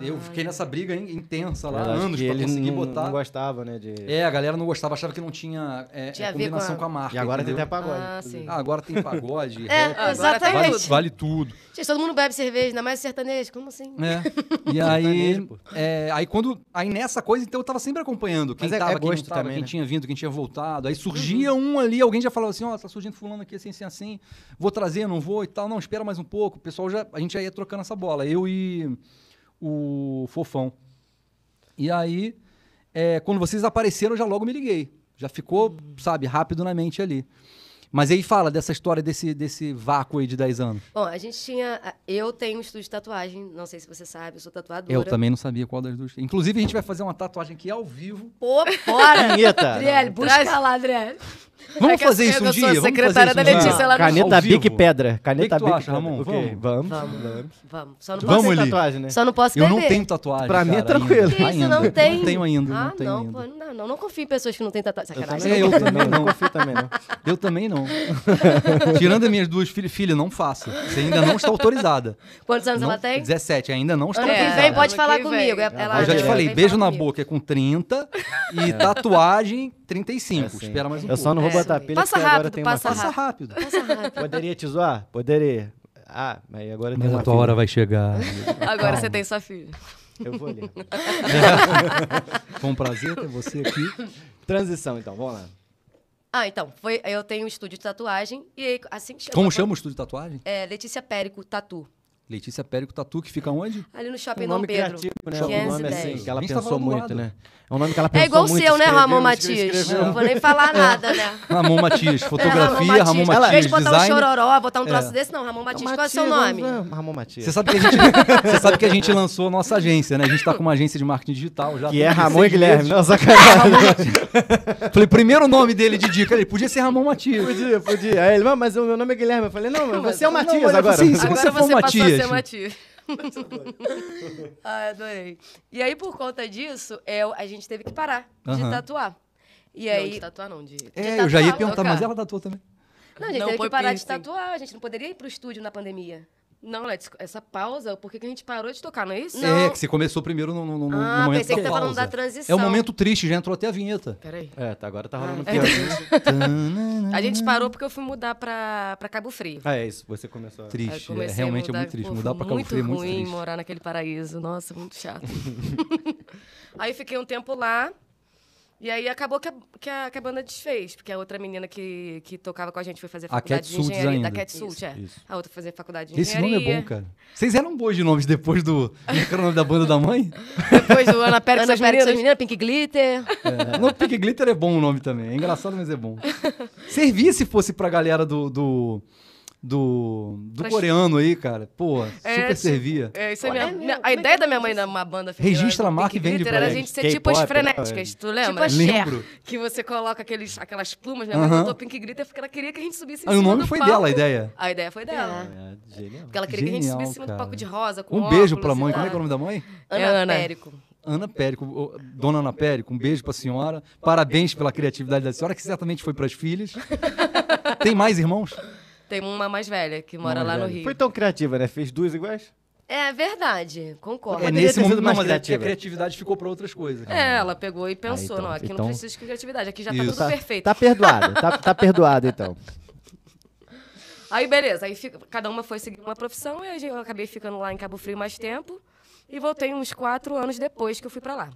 Eu ah, fiquei é. nessa briga intensa lá, eu anos, pra conseguir não, botar. não gostava, né? De... É, a galera não gostava, achava que não tinha, é, tinha é combinação com a... com a... marca. E agora entendeu? tem até pagode. Ah, sim. Ah, agora tem pagode. [LAUGHS] é, rap, exatamente. Vale, vale tudo. Gente, todo mundo bebe cerveja, ainda mais sertanejo, como assim? É. [LAUGHS] E aí, é, aí quando. Aí nessa coisa, então eu tava sempre acompanhando. Quem Mas é- tava, é, gosto quem tava, também, quem né? tinha vindo, quem tinha voltado. Aí surgia uhum. um ali, alguém já falava assim: ó, oh, tá surgindo fulano aqui assim, assim, assim. Vou trazer, não vou e tal. Não, espera mais um pouco. O pessoal já. A gente já ia trocando essa bola. Eu e o Fofão. E aí, é, quando vocês apareceram, eu já logo me liguei. Já ficou, sabe, rápido na mente ali. Mas aí fala dessa história desse, desse vácuo aí de 10 anos. Bom, a gente tinha. Eu tenho um estúdio de tatuagem, não sei se você sabe, eu sou tatuadora. Eu também não sabia qual das duas. Inclusive, a gente vai fazer uma tatuagem aqui ao vivo. Pô, fora! Caneta! Adriele, busca lá, Adriele. Vamos é fazer isso um dia? Eu sou secretária da Letícia lá no Caneta Bic Pedra. Caneta Bic acha, vamos, Vamos. Vamos. Vamos. Só não posso ter tatuagem, né? Só não posso Eu não tenho tatuagem, Pra mim é tranquilo. Ainda. Não tenho ainda. Ah, não, pô, não não, não confio em pessoas que não têm tatuagem. Sacanagem. Eu também, é, eu também [LAUGHS] não. confio também não. Eu também não. [LAUGHS] Tirando as minhas duas filhas, filha, não faça. Você ainda não está autorizada. Quantos anos não, ela tem? 17, ainda não está autorizada. Que vem pode falar vem. comigo. Ela, eu já te é falei, beijo na boca é com 30 [LAUGHS] e é. tatuagem 35. É assim. Espera mais um eu pouco. Eu só não vou é botar assim. pilha passa rápido, agora tem passa, uma... passa rápido. Passa rápido. Poderia te zoar? Poderia. Ah, mas agora tem Mas a tua filha. hora vai chegar. agora Calma. você tem sua filha. Eu vou ler. [LAUGHS] Foi um prazer ter você aqui. Transição, então, vamos lá. Ah, então, foi, eu tenho um estúdio de tatuagem e assim que chama. Como chama o estúdio de tatuagem? É Letícia Périco Tatu. Letícia Périco Tatu, que fica onde? Ali no Shopping um Dom Pedro. Criativo, né? nome assim, que ela tá pensou muito, né? É um nome que ela é pensou muito. É igual muito, seu, né, Ramon Matias? É. Não vou nem falar é. nada, né? Ramon Matias, fotografia, é, Ramon Matias, Ramon Matias botar um chororó, botar um troço é. desse, não. Ramon Matias, qual é o seu nome? Ramon Matias. Você sabe, que a gente, você sabe que a gente lançou a nossa agência, né? A gente tá com uma agência de marketing digital já. Que é Ramon e Guilherme, não, sacanagem. falei, primeiro nome dele de dica, ele podia ser Ramon Matias. Podia, podia. Aí ele, mas o meu nome é Guilherme. Eu falei, não, mas você é o Matias agora. Sim, se você for Matias chamativo. É [LAUGHS] Ai, adorei. E aí, por conta disso, é, a gente teve que parar de tatuar. E aí. Não, de tatuar não, de... É, eu já ia perguntar, tocar. mas ela tatuou também. Não, a gente Não teve que parar de tatuar. A gente não poderia ir pro estúdio na pandemia. Não, Let's, essa pausa, por que a gente parou de tocar, não é isso? É, não. É, que você começou primeiro no, no, no ah, momento pensei que tá pausa. falando da transição. É um momento triste, já entrou até a vinheta. Peraí. É, tá, agora tá rolando ah, né? [LAUGHS] A gente parou porque eu fui mudar pra, pra Cabo Frio. Ah, é isso, você começou. Triste, é, é realmente mudar, é muito triste. Pô, mudar pra Cabo Frio é muito ruim morar naquele paraíso, nossa, muito chato. [LAUGHS] Aí fiquei um tempo lá, e aí acabou que a, que a, que a banda desfez, porque a outra menina que, que tocava com a gente foi fazer a faculdade Cat de engenharia. Ainda. Da Cat Sult, é. Isso. A outra fazer faculdade de Esse engenharia. Esse nome é bom, cara. Vocês eram boas de nomes depois do. Como era o nome da banda da mãe? [LAUGHS] Depois do Ana Pérez Ana Pérez meninas. meninas, Pink Glitter. É. Não, Pink Glitter é bom o nome também. É engraçado, mas é bom. Servia se fosse pra galera do... do do, do coreano aí, cara. Pô, é, super tipo, servia. É, isso aí é mesmo. a ideia é da minha mãe da uma banda feminina. Registra a marca e vende pra Era a gente ser tipo as frenéticas, é. tu lembra? Tipo é Lembro. Que você coloca aqueles, aquelas plumas, minha né? mãe uh -huh. botou Pink Glitter porque ela queria que a gente subisse em ah, cima do palco. O nome foi dela a ideia. A ideia foi dela. É, genial. Porque ela queria genial, que a gente subisse em cima do palco de rosa com Um óculos, beijo pra mãe. Como é que é o nome da mãe? Ana, Périco. Ana Périco, dona Ana Périco, um beijo para a senhora. Parabéns pela criatividade da senhora, que certamente foi para filhas. [LAUGHS] Tem mais irmãos? Tem uma mais velha que mora Uma lá no Rio. Foi tão criativa, né? Fez duas iguais? É, é verdade, concordo. É nesse ter sido momento, não, mais mas é a criatividade ficou para outras coisas. É, ela pegou e pensou, ah, então, não, aqui então- não precisa de criatividade, aqui já tá tudo perfeito. Tá perdoado, tá, tá perdoado então. [LAUGHS] Aí beleza, aí fica- cada uma foi seguir uma profissão e eu acabei ficando lá em Cabo Frio mais tempo e voltei uns quatro anos depois que eu fui para lá.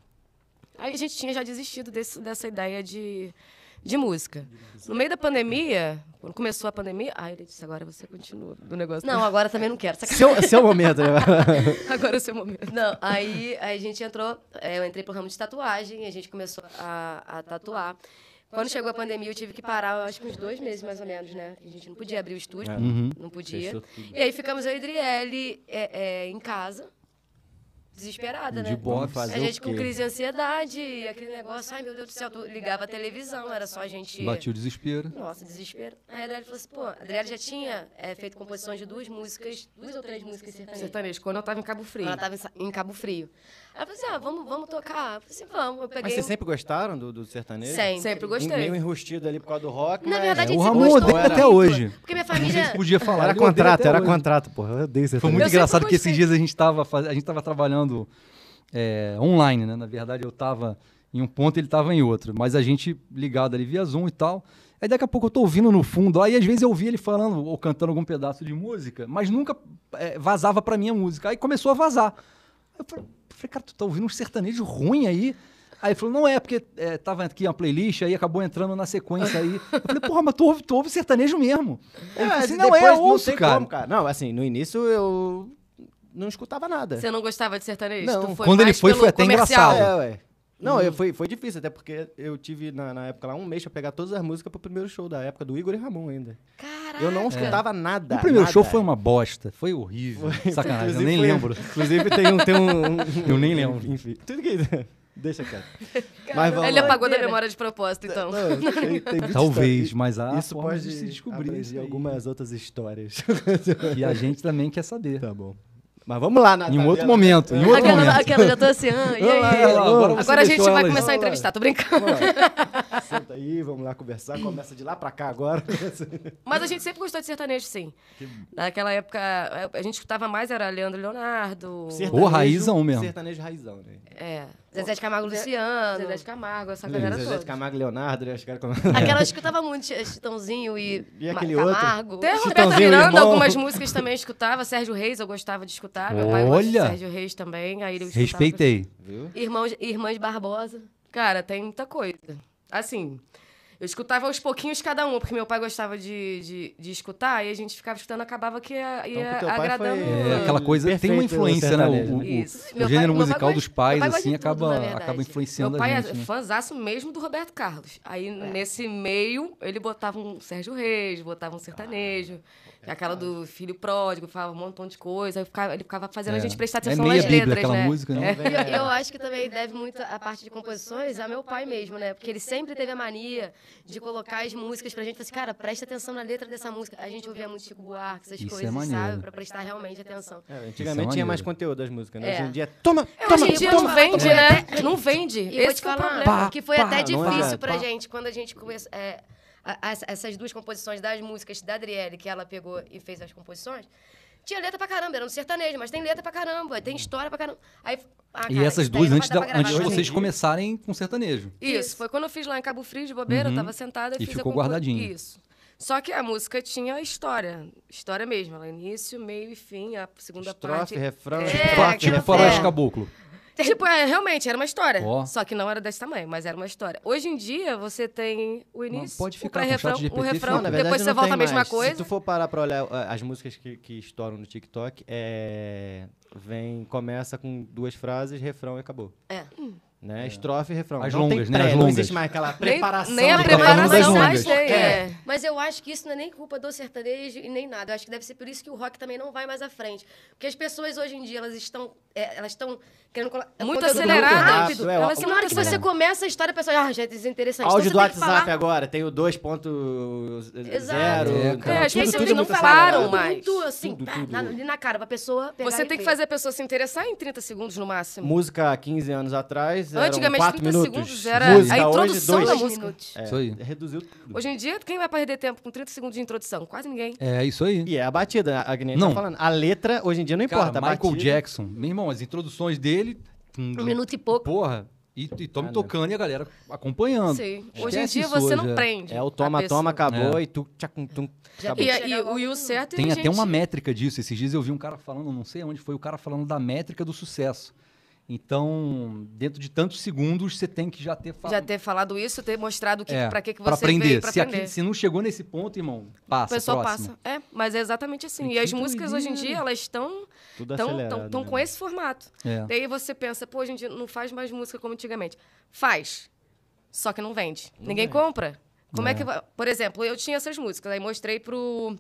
Aí a gente tinha já desistido desse- dessa ideia de de música. No meio da pandemia, quando começou a pandemia. Ai, ele disse, agora você continua do negócio. Não, agora também não quero. Seu, seu momento. Né? [LAUGHS] agora é o seu momento. Não, aí, aí a gente entrou, é, eu entrei pro ramo de tatuagem, a gente começou a, a tatuar. Quando chegou a pandemia, eu tive que parar, acho que uns dois meses mais ou menos, né? A gente não podia abrir o estúdio, é. Uhum. não podia. E aí ficamos eu e a Adriele é, é, em casa, desesperada, né? de né? Boa, fazer a gente com crise de ansiedade, aquele negócio, ai meu Deus do céu, tu ligava a televisão, era só a gente. Batia o desespero. Nossa, desespero. Aí a Adriele falou assim, pô, a Adriele já tinha é, feito composições de duas músicas, duas ou três músicas sertanejas. quando eu tava em Cabo Frio. Ela tava em Cabo Frio. Ela falou assim: ah, vamos, vamos tocar? Eu falei assim, vamos. Eu peguei mas vocês um... sempre gostaram do, do sertanejo? Sempre. Sempre gostei. Meio enrustido ali por causa do rock. Na verdade, é, o Ramon odeia até hoje. Porque minha família. A gente podia falar. Era contrato, era contrato, porra. Eu odeio sertanejo. Foi muito eu engraçado que esses dias a gente tava, faz... a gente tava trabalhando é, online, né? Na verdade, eu tava em um ponto e ele tava em outro. Mas a gente ligado ali via Zoom e tal. Aí daqui a pouco eu tô ouvindo no fundo, aí às vezes eu ouvia ele falando ou cantando algum pedaço de música, mas nunca é, vazava pra minha música. Aí começou a vazar. Eu falei, cara, tu tá ouvindo um sertanejo ruim aí? Aí ele falou, não é, porque é, tava aqui uma playlist, aí acabou entrando na sequência aí. Eu falei, porra, mas tu ouve, tu ouve sertanejo mesmo. É, ele é, falou assim, não é, eu ouço, não cara. Como, cara. Não, assim, no início eu não escutava nada. Você não gostava de sertanejo? Não. Quando ele foi, foi até comercial. engraçado. É, ué. Não, uhum. foi, foi difícil, até porque eu tive na, na época lá um mês pra pegar todas as músicas pro primeiro show da época, do Igor e Ramon ainda. Caraca. Eu não escutava é. nada. O primeiro nada. show foi uma bosta, foi horrível. Foi, sacanagem, eu nem foi, lembro. Inclusive tem um. Tem um, um [LAUGHS] eu nem lembro. Enfim, tudo que. [LAUGHS] Deixa quieto. Mas Ele lá. apagou da memória de propósito, então. Não, tem, tem [LAUGHS] Talvez, mas há isso pode de se descobrir. e algumas outras histórias. E a gente também quer saber. Tá bom. Mas vamos lá, Natália. Em outro momento. Em outro aquela, momento. aquela já tô assim, ah, e aí? agora, agora a gente vai começar a entrevistar, tô brincando. Senta aí, vamos lá conversar. Começa de lá pra cá agora. [LAUGHS] Mas a gente sempre gostou de sertanejo, sim. Que... Naquela época, a gente escutava mais, era Leandro Leonardo. Sertanejo, o raizão mesmo. Sertanejo raizão, né? É. Zezé de Camargo Luciano. Zezé de Camargo, essa galera Zezé toda. Zezé de Camargo Leonardo, né? que né? Aquela eu [LAUGHS] escutava muito, Chitãozinho e, e aquele Camargo. Outro? Roberta Miranda, algumas músicas também escutava. Sérgio Reis eu gostava de escutar. Meu pai Olha! Sérgio Reis também. Aí eu Respeitei. Irmãos, irmãs Barbosa. Cara, tem muita coisa assim, eu escutava aos pouquinhos cada uma, porque meu pai gostava de, de, de escutar, e a gente ficava escutando, acabava que ia, então, ia então, agradando. Foi... É, aquela coisa Perfeito, tem uma influência, né? O, o, o, gênero pai, musical dos pais, assim, tudo, acaba, acaba influenciando meu pai a gente. É né? fãzaço mesmo do Roberto Carlos. Aí, é. nesse meio, ele botava um Sérgio Reis, botava um sertanejo. Ah. Aquela do filho pródigo, falava um montão de coisa. ficava, ele ficava fazendo é. a gente prestar é atenção é nas Bíblia, letras, né? Música, né? É. Eu, eu, acho que também deve muito a parte de composições a meu pai mesmo, né? Porque ele sempre teve a mania de colocar as músicas pra gente. Falei assim, cara, presta atenção na letra dessa música. A gente ouvia muito Chico Buarque, essas Isso é coisas, é sabe? Pra prestar realmente atenção. É, é antigamente é tinha mais conteúdo das músicas, né? É. Hoje em dia, toma, eu, toma, hoje em dia toma, não vende, toma, né? [LAUGHS] Não vende. E Esse que é o problema, pá, que foi pá, até difícil pra pá. gente quando a gente começou... essas duas composições das músicas da Adriele, que ela pegou e fez as composições, tinha letra pra caramba, era um sertanejo, mas tem letra pra caramba, tem história pra caramba. Aí, ah, cara, e essas duas antes, da, antes de vocês começarem com sertanejo. Isso, Isso, foi quando eu fiz lá em Cabo Frio, de bobeira, uhum. eu tava sentada. E ficou guardadinho. Isso. Só que a música tinha história, história mesmo, ela é início, meio e fim, a segunda Estrofe, parte. Refrão, é, tipo, tipo, tipo, tipo é, faroeste caboclo. É tipo, é, realmente, era uma história. Só que não era desse tamanho, mas era uma história. Hoje em dia, você tem o início, pode ficar o com o refrão o refrão, verdade, depois você volta a mesma mais. Se tu for parar pra olhar eh, as músicas que, que estouram no TikTok, é... Vem, começa com duas frases, refrão e acabou. É. Hum. Né? É. Estrofe e refrão. As não longas, pré, né? As longas. existe mais aquela preparação. Nem, nem a preparação é. é. Mas eu acho que isso não é nem culpa do sertanejo e nem nada. Eu acho que deve ser por isso que o rock também não vai mais à frente. Porque as pessoas hoje em dia, elas estão... É, elas estão querendo colocar... Muito acelerado. Muito rápido. É, elas, na hora que você começa a história, a pessoa... Ah, já é desinteressante. Então Áudio então, do WhatsApp agora. Tem o 2.0. Exato. É, então, cara. é, as pessoas não falaram mais. Tudo, assim, tudo, Na, na cara, pra pessoa Você tem que fazer a pessoa se interessar em 30 segundos no máximo. Música há 15 anos atrás eram Antigamente, 30 minutos. segundos era música, a tá introdução hoje, da música. É, isso aí. Reduziu tudo. Hoje em dia, quem vai perder tempo com 30 segundos de introdução? Quase ninguém. É isso aí. E é a batida, a Agnes tá não. tá falando. A letra, hoje em dia, não importa. Cara, Michael Jackson, meu irmão, as introduções dele... Um minuto e pouco. Porra, e, e tome ah, tocando e a galera acompanhando. Sim. Hoje em dia você não já. É. prende. É o toma, toma, acabou é. e tu tchacum, tum, acabou. E, e, e o, e o certo é Tem até uma métrica disso. Esses dias eu vi um cara falando, não sei onde foi, o cara falando da métrica do sucesso. Então, dentro de tantos segundos, você tem que já ter falado. Já ter falado isso, ter mostrado que, é, para que, que você pra aprender. veio se aprender. Aqui, se não chegou nesse ponto, irmão, passa. O pessoal passa. É, mas é exatamente assim. E, e as músicas hoje em dia, elas estão estão né? com esse formato. É. Daí você pensa, pô, a gente não faz mais música como antigamente. Faz. Só que não vende. Não Ninguém vende. compra. Como é. é que. Por exemplo, eu tinha essas músicas, aí mostrei pro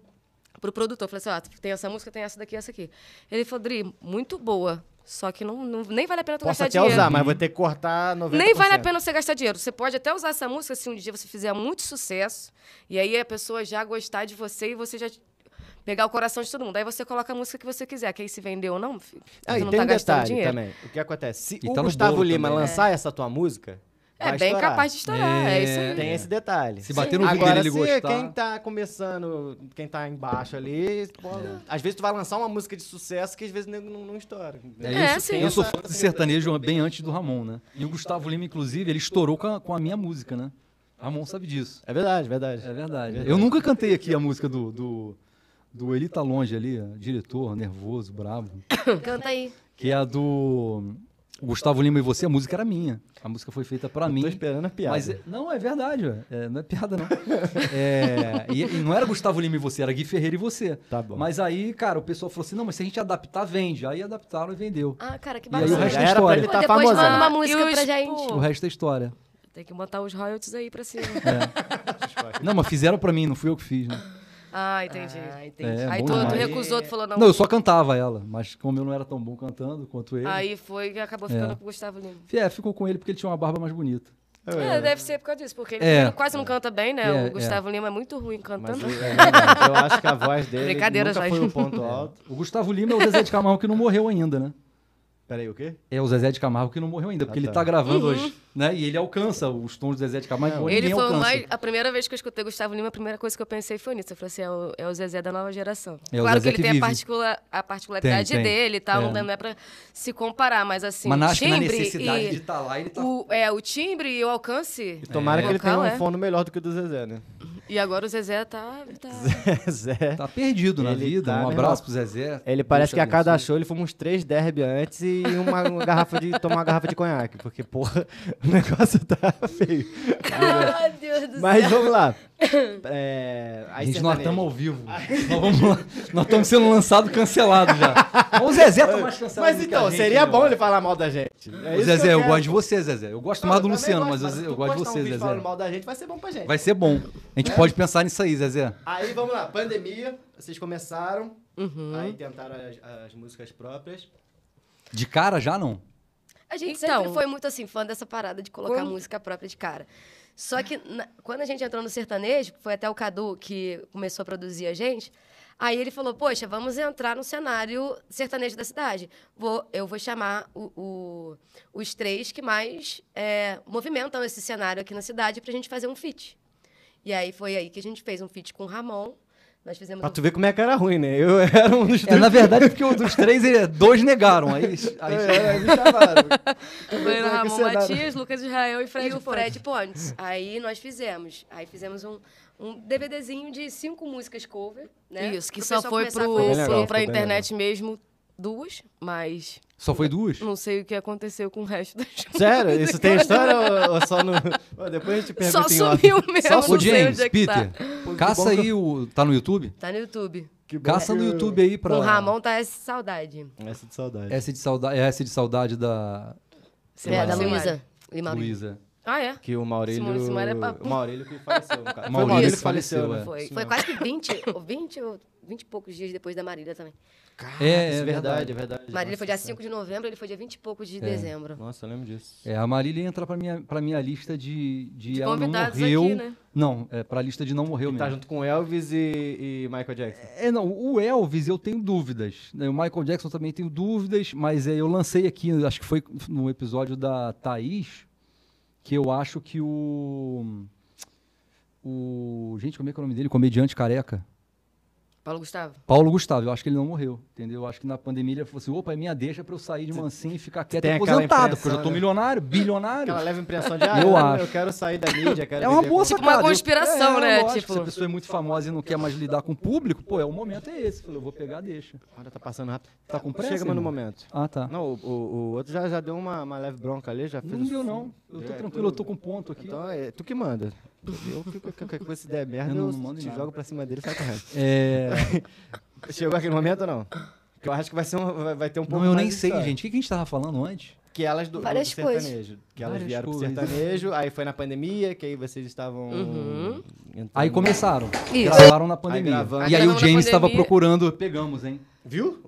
pro produtor. Falei assim, ó, tem essa música, tem essa daqui, essa aqui. Ele falou, Dri, muito boa. Só que não, não, nem vale a pena tu Posso gastar dinheiro. Posso até usar, mas vou ter que cortar 90%. Nem vale a pena você gastar dinheiro. Você pode até usar essa música se um dia você fizer muito sucesso. E aí a pessoa já gostar de você e você já pegar o coração de todo mundo. Aí você coloca a música que você quiser, que aí se vendeu ou não, filho, ah, e não tem tá gastando dinheiro. também. O que acontece? Se e o tá Gustavo Lima também. Né? lançar é. essa tua música, é bem estourar. capaz de estourar, é, é isso aí. Tem esse detalhe. Se bater no vídeo dele, se ele quem tá começando, quem tá embaixo ali, pô, é. às vezes tu vai lançar uma música de sucesso que às vezes não, não estoura. É, é isso. Eu sou fã de sertanejo bem antes do Ramon, né? E o Gustavo Lima, inclusive, ele estourou com a, com a minha música, né? Ramon sabe disso. É verdade, verdade. É verdade. É Eu nunca cantei aqui a música do, do, do Tá Longe ali, é, diretor, nervoso, bravo. Canta aí. Que é a do... Gustavo Lima e você, a música era minha. A música foi feita para mim. Tô esperando a piada. Mas, é, não, é verdade, é, não é piada, não. é, e, e, não era Gustavo Lima e você, era Gui Ferreira e você. Tá bom. Mas aí, cara, o pessoal falou assim: não, mas se a gente adaptar, vende. Aí adaptaram e vendeu. Ah, cara, que bacana. E aí o resto é história. Era pra ele tá né? Depois uma música os, pra gente. O resto é história. Tem que botar os royalties aí pra cima. É. não, mas fizeram pra mim, não fui eu que fiz, né? Ah, entendi. Ah, entendi. É, Aí tu, tu, recusou, tu falou não. Não, eu só cantava ela, mas como eu não era tão bom cantando quanto ele. Aí foi que acabou ficando é. com o Gustavo Lima. É, ficou com ele porque ele tinha uma barba mais bonita. É, é, é. deve ser por causa disso, porque ele é, quase não canta bem, né? É, o é. Gustavo Lima é muito ruim cantando. Mas, eu acho que a voz dele [LAUGHS] nunca foi um ponto alto. O Gustavo Lima é o Zezé de Camargo que não morreu ainda, né? Peraí, o quê? É o Zezé de Camargo que não morreu ainda, ah, porque ah, tá. ele tá gravando uhum. hoje, né? E ele alcança os tons do Zezé de Camargo. Não, ele foi alcança. mais. A primeira vez que eu escutei Gustavo Lima, a primeira coisa que eu pensei foi nisso. Eu falei assim: é o, é o Zezé da nova geração. É claro que ele que tem a, particular, a particularidade tem, tem. dele e tá? tal, é. não é pra se comparar, mas assim. Mas o acho timbre que na necessidade de estar tá lá, ele tá. O, é, o timbre e o alcance. E tomara é. que ele tenha um é. fono melhor do que o do Zezé, né? E agora o Zezé tá. tá... [LAUGHS] Zezé. Tá perdido ele na vida. Tá, um né? abraço pro Zezé. Ele parece que a cada Deus. show ele foi uns três derby antes e uma, uma garrafa de. tomar uma garrafa de conhaque. Porque, porra, [LAUGHS] o negócio tá feio. [LAUGHS] Meu Deus do Mas vamos lá. [COUGHS] É, a gente, nós estamos tá ao vivo. nós, vamos, nós estamos sendo lançado cancelado já. O Zezé tá mais cancelado. Mas então, gente, seria né, bom ele falar mal da gente. É Zezé, eu, eu gosto de você, Zezé. Eu gosto mais do Luciano, gosto, mas eu gosto de você, um Zezé. falando mal da gente, vai ser bom pra gente. Vai ser bom. A gente é. pode pensar nisso aí, Zezé. Aí vamos lá, pandemia, vocês começaram, uhum. aí tentaram as, as músicas próprias. De cara já não? A gente então, sempre foi muito assim, fã dessa parada de colocar como... música própria de cara. Só que na, quando a gente entrou no sertanejo, foi até o Cadu que começou a produzir a gente, aí ele falou: Poxa, vamos entrar no cenário sertanejo da cidade. Vou, eu vou chamar o, o, os três que mais é, movimentam esse cenário aqui na cidade para a gente fazer um feat. E aí foi aí que a gente fez um feat com o Ramon nós fizemos. Pra um... tu ver como é que era ruim, né? Eu [LAUGHS] era um dos três. É, na verdade, porque um dos três, dois negaram. Aí. [LAUGHS] aí... É, aí chamaram. [LAUGHS] Foi é Ramon Matias, Lucas Israel e Fred, e o Fred Pontes. Aí nós fizemos. Aí fizemos um, um DVDzinho de cinco músicas cover, né? Isso, que pro só foi pro, pro, pra internet mesmo duas, mas só foi duas? Não sei o que aconteceu com o resto das [LAUGHS] Sério? Isso tem história ou, só no. Depois a gente pergunta. Só sumiu lá. mesmo. Só sumiu. James, é tá. Peter, tá. caça aí o. Tá no YouTube? Tá no YouTube. Que Caça que... no YouTube aí pra. O Ramon tá S de saudade. S de saudade. S de saudade. S de saudade da. Sim, é, da Luísa. Luísa. Ah, é? Que o Maurílio. É o Maurílio que faleceu, no caso. [LAUGHS] Maurílio, faleceu, é. Foi, foi né? quase que 20, [LAUGHS] 20 ou 20 e poucos dias depois da Marília também. Cara, é, é, é verdade, é verdade. Marília Nossa, foi dia 5 de novembro, ele foi dia 20 e poucos de é. dezembro. Nossa, eu lembro disso. É, a Marília entra pra minha, pra minha lista de, de, de ela não morreu. Aqui, né? Não, é pra lista de não morreu tá mesmo. Tá junto com Elvis e, e, Michael Jackson. É, não, o Elvis eu tenho dúvidas. Né? O Michael Jackson também tenho dúvidas, mas é, eu lancei aqui, acho que foi no episódio da Thaís, que eu acho que o. O. Gente, como é que é o nome dele? Comediante careca. Paulo Gustavo? Paulo Gustavo, eu acho que ele não morreu, entendeu? Eu acho que na pandemia ele falou assim, opa, é minha deixa pra eu sair de mansinho e ficar quieto e aposentado, porque eu já tô né? milionário, bilionário. Ela leva impressão de, [LAUGHS] ah, eu, acho. eu quero sair da mídia, quero É uma boa sacada. Tipo uma conspiração, eu, é, né? Lógico, tipo... Se a pessoa é muito famosa e não quer mais lidar com o público, pô, é o momento é esse. Eu falei, eu vou pegar a deixa. Olha, tá passando rápido. Tá com pressa? Chega, mas no momento. Ah, tá. Não, o, o, o outro já, já deu uma, uma, leve bronca ali, já fez... Não deu, não. Eu tô é, tranquilo, eu tô com ponto aqui. Então, é, tu que manda. Eu, qualquer coisa, se der merda, eu, não, eu te jogo pra cima dele e sai correndo. É... [LAUGHS] Chegou aquele momento ou não? Eu acho que vai, ser um, vai ter um pouco Não, eu nem sei, gente. O que a gente tava falando antes? Que elas do, Várias do coisas. sertanejo. Que elas Várias vieram coisas. pro sertanejo, aí foi na pandemia, que aí vocês estavam. Uhum. Aí começaram. Isso. Gravaram na pandemia. Aí e aí o James estava procurando. Pegamos, hein? Viu?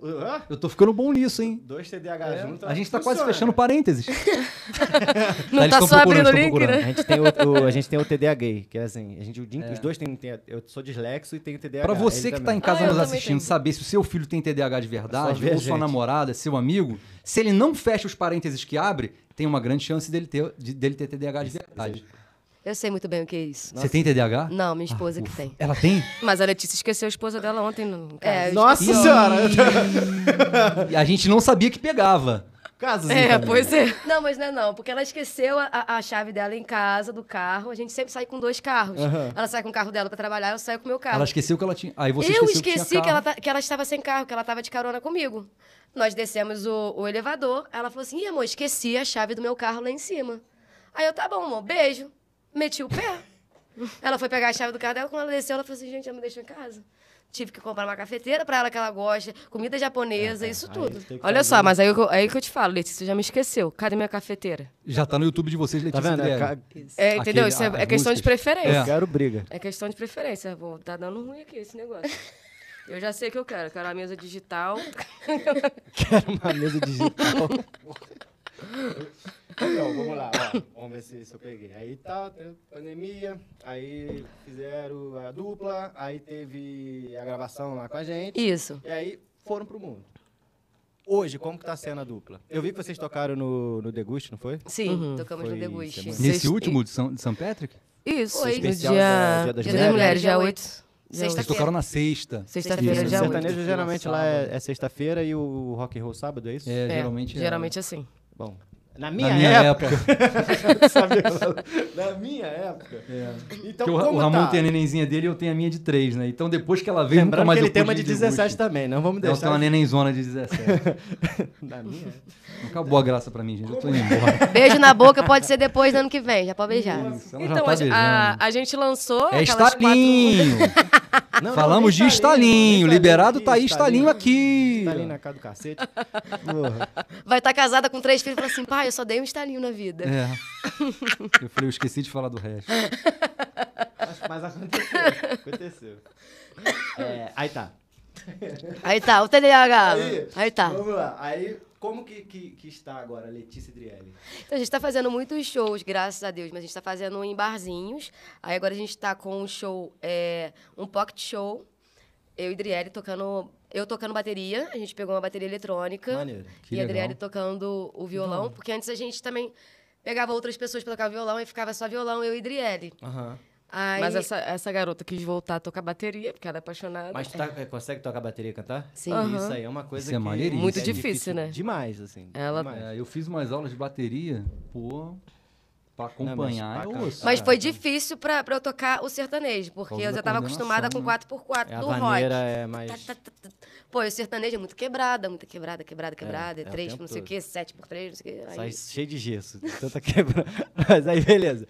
eu tô ficando bom nisso, hein? Dois TDAH é. juntos. A gente tá funciona. quase fechando parênteses. [LAUGHS] não tá, só abrindo link, né? A gente, tem o, o, a gente tem o gay, que é assim, a gente, o, é. os dois tem, tem, Eu sou dislexo e tenho TDAH. Pra você que tá também. tá em casa ah, nos assistindo, saber se o seu filho tem TDAH de verdade, ou sua namorada, seu amigo, se ele não fecha os parênteses que abre, tem uma grande chance dele ter, de, dele ter TDAH de verdade. Eu sei muito bem o que é isso. Nossa. Você tem TDAH? Não, minha ah, esposa ah, que tem. Ela tem? Mas a Letícia esqueceu a esposa dela ontem. No é, Nossa esqueci. senhora! E a gente não sabia que pegava. Casos É, pois é. Não, mas não é não, porque ela esqueceu a, a, chave dela em casa, do carro. A gente sempre sai com dois carros. Uhum. Ela sai com o carro dela para trabalhar, eu saio com o meu carro. Ela esqueceu que ela tinha. Aí você eu que esqueci que, que ela, que ela estava sem carro, que ela estava de carona comigo. Nós descemos o, o elevador, ela falou assim: Ih, amor, esqueci a chave do meu carro lá em cima. Aí eu, tá bom, amor, beijo meti o pé. Ela foi pegar a chave do carro dela, quando ela desceu, ela falou assim, gente, ela me deixou em casa. Tive que comprar uma cafeteira para ela que ela gosta, comida japonesa, é, isso tudo. Olha fazer. só, mas aí, aí que eu te falo, Letícia, já me esqueceu. Cadê minha cafeteira? Já tá no YouTube de vocês, tá Letícia. Tá vendo? É, é entendeu? Aquele, isso é, é questão de preferência. É. quero briga. É questão de preferência. Bom, tá dando ruim aqui esse negócio. Eu já sei o que eu quero. [LAUGHS] quero uma mesa digital. quero uma mesa digital. Então, vamos lá, ó, vamos ver se, se, eu peguei. Aí tá, pandemia, aí fizeram a dupla, aí teve a gravação lá com a gente. Isso. E aí foram pro mundo. Hoje, como que tá sendo a dupla? Eu vi que vocês tocaram no, no Deguste, não foi? Sim, uhum. tocamos foi no Deguste. Nesse último de São, de São Patrick? Isso. Foi. Dia, da, dia, das dia das Mulheres, né? dia 8. Vocês tocaram na sexta. Sexta-feira, dia 8. O sertanejo geralmente lá é, é sexta-feira e o rock and roll sábado, é isso? É, é, é geralmente é. Geralmente assim. Bom, na minha, na minha época. época. [LAUGHS] na minha época. É. Então, o, o, Ramon tá? tem a nenenzinha dele e eu tenho a minha de 3, né? Então depois que ela veio, Lembrando nunca mais que ele tem uma de 17 também, não vamos deixar. Então tem uma nenenzona de 17. [LAUGHS] na minha. Acabou a graça pra mim, gente. Eu tô indo embora. [LAUGHS] Beijo na boca pode ser depois do ano que vem, já pode beijar. Isso, então, tá a, a, gente lançou. É estalinho! Quatro... Não, Falamos de estalinho. Liberado tá aí estalinho aqui. Estalinho na cara do cacete. Vai estar tá casada com três filhos e falar assim, pai eu só dei um estalinho na vida. É. [LAUGHS] Eu falei, eu esqueci de falar do resto. Mas, mas aconteceu. Aconteceu. É, aí tá. Aí tá, o TDAH. Aí, aí tá. Vamos lá. Aí como que, que, que, está agora Letícia Drielli? Então, a gente está fazendo muitos shows, graças a Deus, mas a gente está fazendo em barzinhos. Aí agora a gente está com um show, é, um pocket show, eu e Drielli tocando eu tocando bateria, a gente pegou uma bateria eletrônica. Maneiro. Que e a Adriele tocando o violão, Não. porque antes a gente também pegava outras pessoas pra tocar violão e ficava só violão, eu e Adriele. Aham. Mas essa, essa garota quis voltar a tocar bateria, porque ela é apaixonada. Mas tu tá, eh, consegue tocar bateria e cantar? Sim. Uhum. Isso aí é uma coisa Isso é Muito é difícil, difícil, né? Demais, assim. Ela... Demais. É, eu fiz umas aulas de bateria, pô... Por Pra acompanhar não, mas, eu ouço. Mas foi difícil pra, pra eu tocar o sertanejo, porque eu já tava acostumada com 4x4 né? é, do rock. É mais... Tá, tá, tá, Pô, o sertanejo é muito quebrada, muita quebrada, quebrada, quebrada. É, 3 é, é não sei o quê, 7x3, não sei o quê. Aí... cheio de gesso, tanta [LAUGHS] quebra. mas aí, beleza.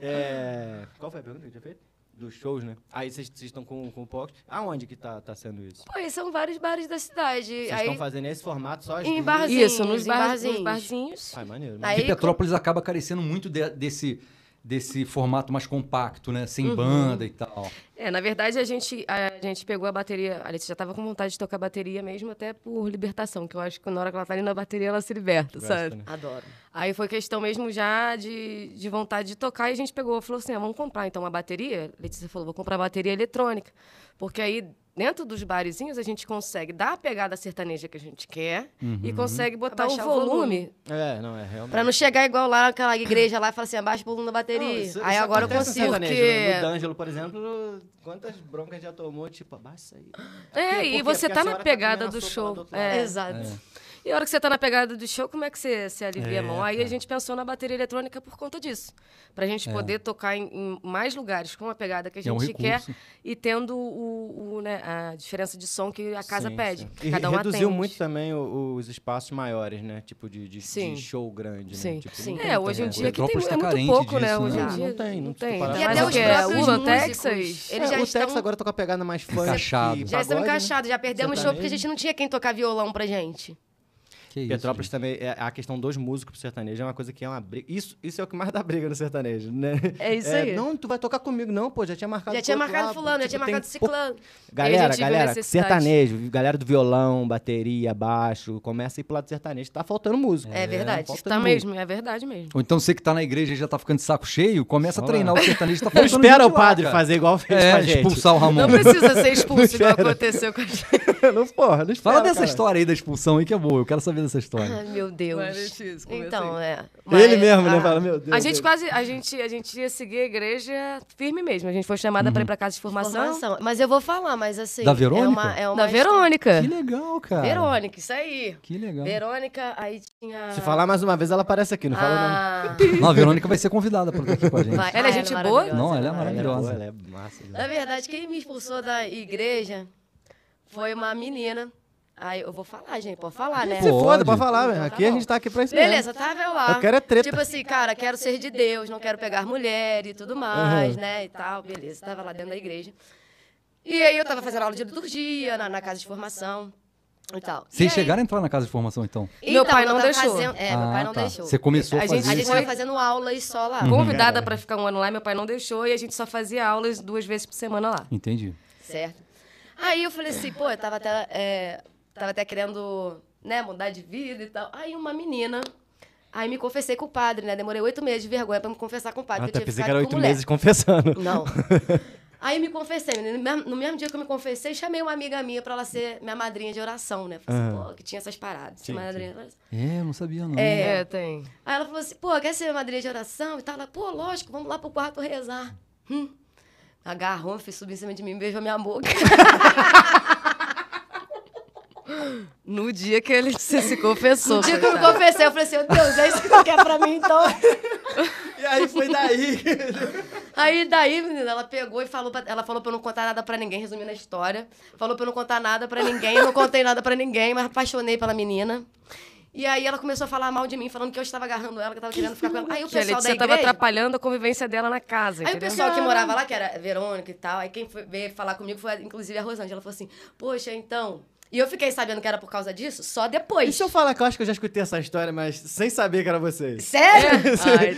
É... Qual foi a pergunta que eu tinha feito? dos shows, né? Aí vocês estão com, com o Pox. Aonde que tá, tá sendo isso? Pois são vários bares da cidade. Vocês estão fazendo esse formato só em barzinhos. Isso, nos barzinhos. barzinhos. Ai, maneiro. maneiro. Aí, Petrópolis acaba carecendo muito de, desse desse formato mais compacto, né? Sem uhum. banda e tal. É, na verdade a gente, a gente pegou a bateria. A Letícia já tava com vontade de tocar bateria mesmo, até por libertação, que eu acho que na hora que ela tá ali na bateria ela se liberta, sabe? né? Adoro. Aí foi questão mesmo já de, de vontade de tocar e a gente pegou, falou assim: ah, vamos comprar então uma bateria. Letícia falou: vou comprar bateria eletrônica. Porque aí dentro dos barezinhos, a gente consegue dar a pegada sertaneja que a gente quer uhum. e consegue botar o volume. O volume. É, não, é realmente. Pra não chegar igual lá naquela igreja lá e falar assim, abaixa o volume da bateria. Não, isso, aí isso agora eu consigo. Né? Porque... O D'Angelo, por exemplo, quantas broncas já tomou, tipo, abaixa aí. É, porque, é e você porque, tá na tá pegada do show. É. Exato. É. E a hora que você tá na pegada do show, como é que você se alivia é, a mão? É, Aí a gente pensou na bateria eletrônica por conta disso. Pra gente é. poder tocar em, em, mais lugares com a pegada que a gente é um quer e tendo o, o, né, a diferença de som que a casa sim, pede. Sim. E cada um reduziu atende. muito também os espaços maiores, né? Tipo de, de, de show grande, né? sim. né? Tipo, sim. É, hoje em dia aqui tem muito pouco, né, disso, né? Hoje em dia não tem, não tem. Não tem. E até os é próprios o Texas, eles já é, o Texas agora toca pegada mais fã. Encaixado. Já estamos né? encaixados, já perdemos show porque a gente não tinha quem tocar violão pra gente. Que é Petrópolis isso, também, é, a questão dos músicos pro sertanejo é uma coisa que é uma briga. Isso, isso é o que mais dá briga no sertanejo, né? É isso é, aí. Não, tu vai tocar comigo, não, pô, já tinha marcado Já tinha marcado lá, fulano, tipo, pô, já tinha marcado tem... ciclano. Galera, galera, sertanejo, galera do violão, bateria, baixo, começa a ir pro lado sertanejo, tá faltando músico É, é verdade, tá, tá mesmo, é verdade mesmo. Ou então você que tá na igreja e já tá ficando de saco cheio, começa Só a treinar lá. o sertanejo, tá faltando Não espera o padre lá, fazer igual fez é, expulsar o Ramon. Não precisa ser expulso, [LAUGHS] igual aconteceu com a gente. [LAUGHS] não, porra, não Fala dessa cara. história aí da expulsão aí que é boa. Eu quero saber dessa história. Ai, meu Deus. Mas, é então, é. Mas, Ele mesmo, né? Ah, fala, meu Deus. A gente Deus. quase. A gente, a gente ia seguir a igreja firme mesmo. A gente foi chamada uhum. pra ir uhum. pra casa de formação. formação. Mas eu vou falar, mas assim. Da é Verônica? É uma, é uma da Verônica. História. Que legal, cara. Verônica, isso aí. Que legal. Verônica, aí tinha. Se falar mais uma vez, ela aparece aqui, não ah. fala não. [LAUGHS] Não, a Verônica vai ser convidada pra vir aqui com a gente. Vai. Ela é gente é boa? Não, ela é maravilhosa. Ela é, boa, ela é massa. Né? Na verdade, quem me expulsou da igreja foi uma menina. Aí eu vou falar, gente, pode falar, né? Se foda, pode falar, velho. Aqui tá a gente tá aqui pra isso Beleza, tava eu lá. Eu quero é treta. Tipo assim, cara, quero ser de Deus, não quero pegar mulher e tudo mais, uhum. né, e tal. Beleza, tava lá dentro da igreja. E aí eu tava fazendo aula de liturgia na, na casa de formação. Então, Vocês chegaram a entrar na casa de formação, então? então meu pai não deixou. Fazendo, é, ah, meu pai não ah, tá. deixou. Você começou a, a fazer gente, A gente foi fazendo aulas só lá. Uhum. Convidada para ficar um ano lá, meu pai não deixou e a gente só fazia aulas duas vezes por semana lá. Entendi. Certo. Aí eu falei assim, pô, eu tava até, é, tava até querendo né, mudar de vida e tal. Aí uma menina. Aí me confessei com o padre, né? Demorei oito meses de vergonha pra me confessar com o padre. Ah, tá, pensei que era oito meses confessando. Não. [LAUGHS] Aí me confessei, no mesmo, dia que eu me confessei, chamei uma amiga minha pra ela ser minha madrinha de oração, né? Falei assim, ah. pô, que tinha essas paradas. Sim, madrinha. É, não sabia não. É, é, tem. Aí ela falou assim, pô, quer ser minha madrinha de oração e tal? Ela, pô, lógico, vamos lá pro quarto rezar. Hum agarrou, fez subir em cima de mim, beijou minha boca. [LAUGHS] no dia que ele se, se confessou. No dia que eu me confessei, eu falei assim, oh, Deus, é isso que tu quer pra mim, então? e aí foi daí. aí daí, menina, ela pegou e falou pra, ela falou pra eu não contar nada pra ninguém, resumindo a história. Falou pra eu não contar nada pra ninguém, eu não contei nada pra ninguém, mas apaixonei pela menina. E aí ela começou a falar mal de mim, falando que eu estava agarrando ela, que eu estava querendo ficar com ela. Aí o pessoal que a Letícia Você estava atrapalhando a convivência dela na casa, Aí o pessoal que morava lá, que era Verônica e tal, aí quem veio falar comigo foi, inclusive, a Rosângela. Ela falou assim, poxa, então, e eu fiquei sabendo que era por causa disso só depois. Deixa eu falar que eu acho que eu já escutei essa história, mas sem saber que era vocês. Sério? É? [LAUGHS]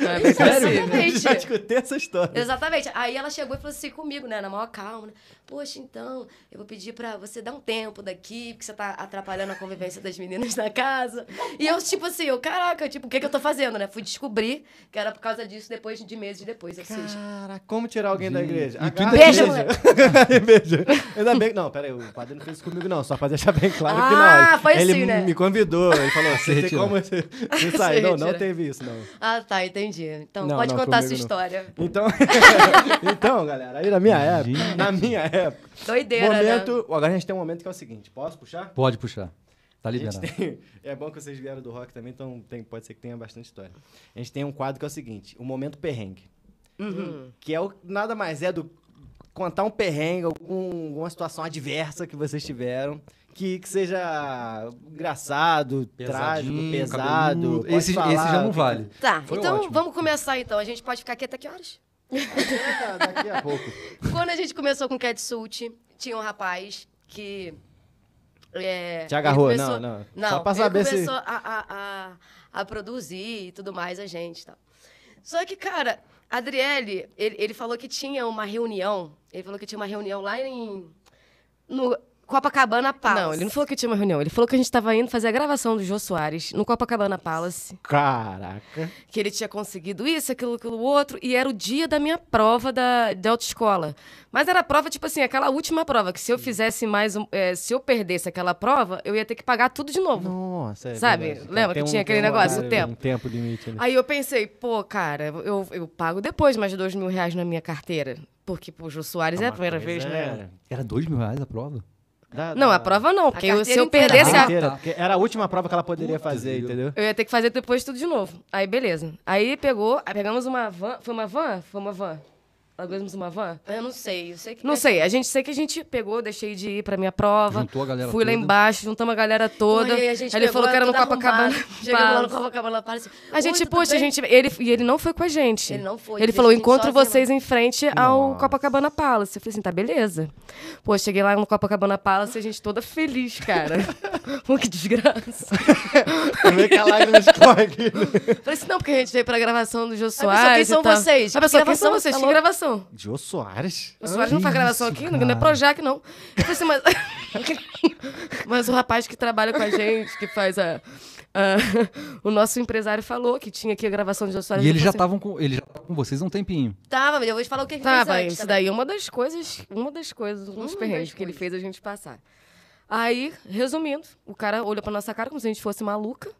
ah, então é Sério? Exatamente. Eu já escutei essa história. Exatamente. Aí ela chegou e falou assim comigo, né, na maior calma. Né? Poxa, então, eu vou pedir pra você dar um tempo daqui, porque você tá atrapalhando a convivência das meninas na casa. E eu, tipo assim, eu, caraca, tipo, o que, que eu tô fazendo, né? Fui descobrir que era por causa disso depois de meses depois, ou seja... Cara, como tirar alguém da igreja? Beijo, igreja. [LAUGHS] Beijo. Ainda bem que... Não, peraí, o padre não fez isso comigo não, só fazer deixar bem claro ah, que não. Ah, foi ele assim, né? me convidou, ele falou, assim, [LAUGHS] você como você [LAUGHS] sair? Não, não teve isso, não. Ah, tá, entendi. Então, não, pode não, contar a sua história. Então, [LAUGHS] então, galera, aí na minha época, Gente. na minha época... Doideira, né? momento, né? Agora a gente tem um momento que é o seguinte, posso puxar? Pode puxar. Tá liberado. Tem, é bom que vocês vieram do rock também, então tem, pode ser que tenha bastante história. A gente tem um quadro que é o seguinte, o momento perrengue. Uhum. Que é o, nada mais é do contar um perrengue, algum, alguma situação adversa que vocês tiveram que, que seja engraçado, trágico, pesado. Esse, esse, já não vale. Tá, Foi então ótimo. vamos começar então. A gente pode ficar aqui até que horas? [LAUGHS] Daqui a pouco. Quando a gente começou com o Catsuit, tinha um rapaz que. É, Te agarrou, começou, não, não, não. Só pra saber começou se. começou a, a, a, produzir e tudo mais, a gente e tal. Só que, cara, a Adriele, ele, ele falou que tinha uma reunião. Ele falou que tinha uma reunião lá em. No, Copacabana Palace. Não, ele não falou que tinha uma reunião. Ele falou que a gente tava indo fazer a gravação do Jô Soares no Copacabana Palace. Caraca. Que ele tinha conseguido isso, aquilo, aquilo, outro. E era o dia da minha prova da, da autoescola. Mas era a prova, tipo assim, aquela última prova. Que se eu hum. fizesse mais um... É, se eu perdesse aquela prova, eu ia ter que pagar tudo de novo. Nossa, é Sabe? Verdade. Lembra tem que tinha um, aquele negócio, horário, o tempo. Um tempo limite. Né? Aí eu pensei, pô, cara, eu, eu pago depois mais dois mil reais na minha carteira. Porque, pô, o Jô Soares é a primeira vez, é. né? Era dois mil reais a prova? Da, não, da... a prova não, porque se eu perdesse a. era a última prova que ela poderia Puta fazer, Deus. entendeu? Eu ia ter que fazer depois tudo de novo. Aí, beleza. Aí pegou, aí pegamos uma van. Foi uma van? Foi uma van. Alugamos uma van? Eu não sei, eu sei que. Não sei, a gente sei que a gente pegou, deixei de ir pra minha prova. Juntou a galera Fui toda. lá embaixo, juntamos a galera toda. Aí, a gente Aí ele falou que era no Copacabana. [LAUGHS] Chegamos lá no Copacabana Palace. Assim, a gente, poxa, a gente. Ele, e ele não foi com a gente. Ele não foi. Ele falou: encontro vocês em frente ao Nossa. Copacabana Palace. Eu falei assim, tá, beleza. Pô, cheguei lá no Copacabana Palace, a gente toda feliz, cara. [LAUGHS] Pô, que desgraça. Como é que a lágrima escorre aqui? Falei assim, não, porque a gente veio pra gravação do Josué. Soares. quem são vocês? A quem são vocês? Que gravação? Claro. Jô Soares? O Soares não faz gravação aqui? Cara. Não é Projac, não. Eu falei assim, mas... [LAUGHS] mas o rapaz que trabalha com a gente, que faz a... Uh, o nosso empresário falou que tinha aqui a gravação de Osório. E eles já estavam com, ele com vocês há um tempinho. Tava, eu vou te falar o que ele Tava, fez isso tá daí é uma das coisas, uma das coisas, um dos perrengues que ele fez a gente passar. Aí, resumindo, o cara olhou pra nossa cara como se a gente fosse maluca.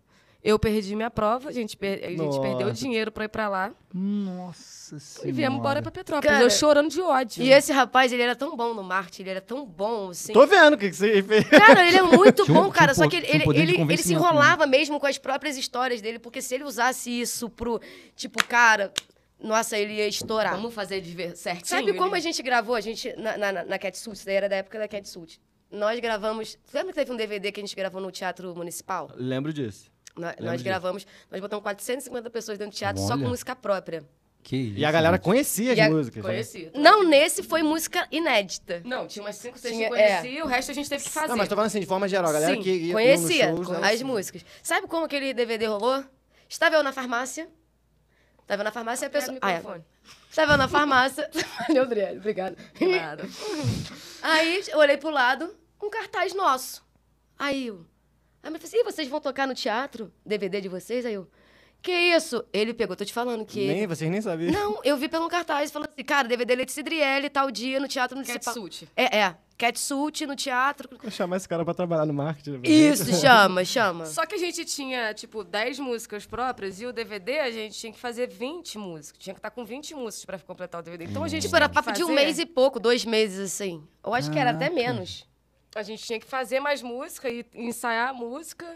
Eu perdi minha prova, a gente, per... a gente perdeu dinheiro pra ir pra lá. Nossa senhora. E viemos embora pra Petrópolis, Cara, eu chorando de ódio. E esse rapaz, ele era tão bom no marketing, ele era tão bom, assim. Tô vendo o que, você fez. Cara, ele é [LAUGHS] muito bom, cara, só tipo que ele, ele, ele, ele, se né? enrolava mesmo com as próprias histórias dele, porque se ele usasse isso pro, tipo, cara, nossa, ele ia estourar. Vamos fazer de ver certinho? Sabe como a gente gravou? A gente, na, na, na Catsuit, isso daí era da época da Catsuit. Nós gravamos. Lembra que teve um DVD que a gente gravou no Teatro Municipal? Lembro disso nós gravamos, nós botamos 450 pessoas dentro do teatro Olha. só com música própria. Que isso, e a galera gente. conhecia as a... músicas. Né? Conhecia. Né? Não, nesse foi música inédita. Não, tinha umas 5, 6 que conhecia, é. o resto a gente teve que fazer. Não, mas tô falando assim, de forma geral, a galera Sim, que ia conhecia shows, né? as músicas. Sabe como aquele DVD rolou? Estava eu na farmácia. Estava eu na farmácia e a pessoa. Ah, é. Estava eu na farmácia. [LAUGHS] Valeu, Adriane, obrigada. Claro. Aí olhei pro lado, um cartaz nosso. Aí eu. Aí me falou assim, vocês vão tocar no teatro? DVD de vocês? Aí eu, que isso? Ele pegou, tô te falando que... Nem, vocês nem sabiam. Não, eu vi pelo cartaz, falando assim, cara, DVD Letícia Idrielli, tal dia, no Teatro Municipal. Catsuit. É, é. Catsuit no teatro. Vou chamar esse cara pra trabalhar no marketing. Né? Isso, chama, chama. Só que a gente tinha, tipo, 10 músicas próprias e o DVD a gente tinha que fazer 20 músicas. Tinha que estar tá com 20 músicas pra completar o DVD. Então a gente. Tipo, era papo fazer... de um mês e pouco, dois meses assim. Eu acho Caraca. que era até menos. A gente tinha que fazer mais música e ensaiar a música.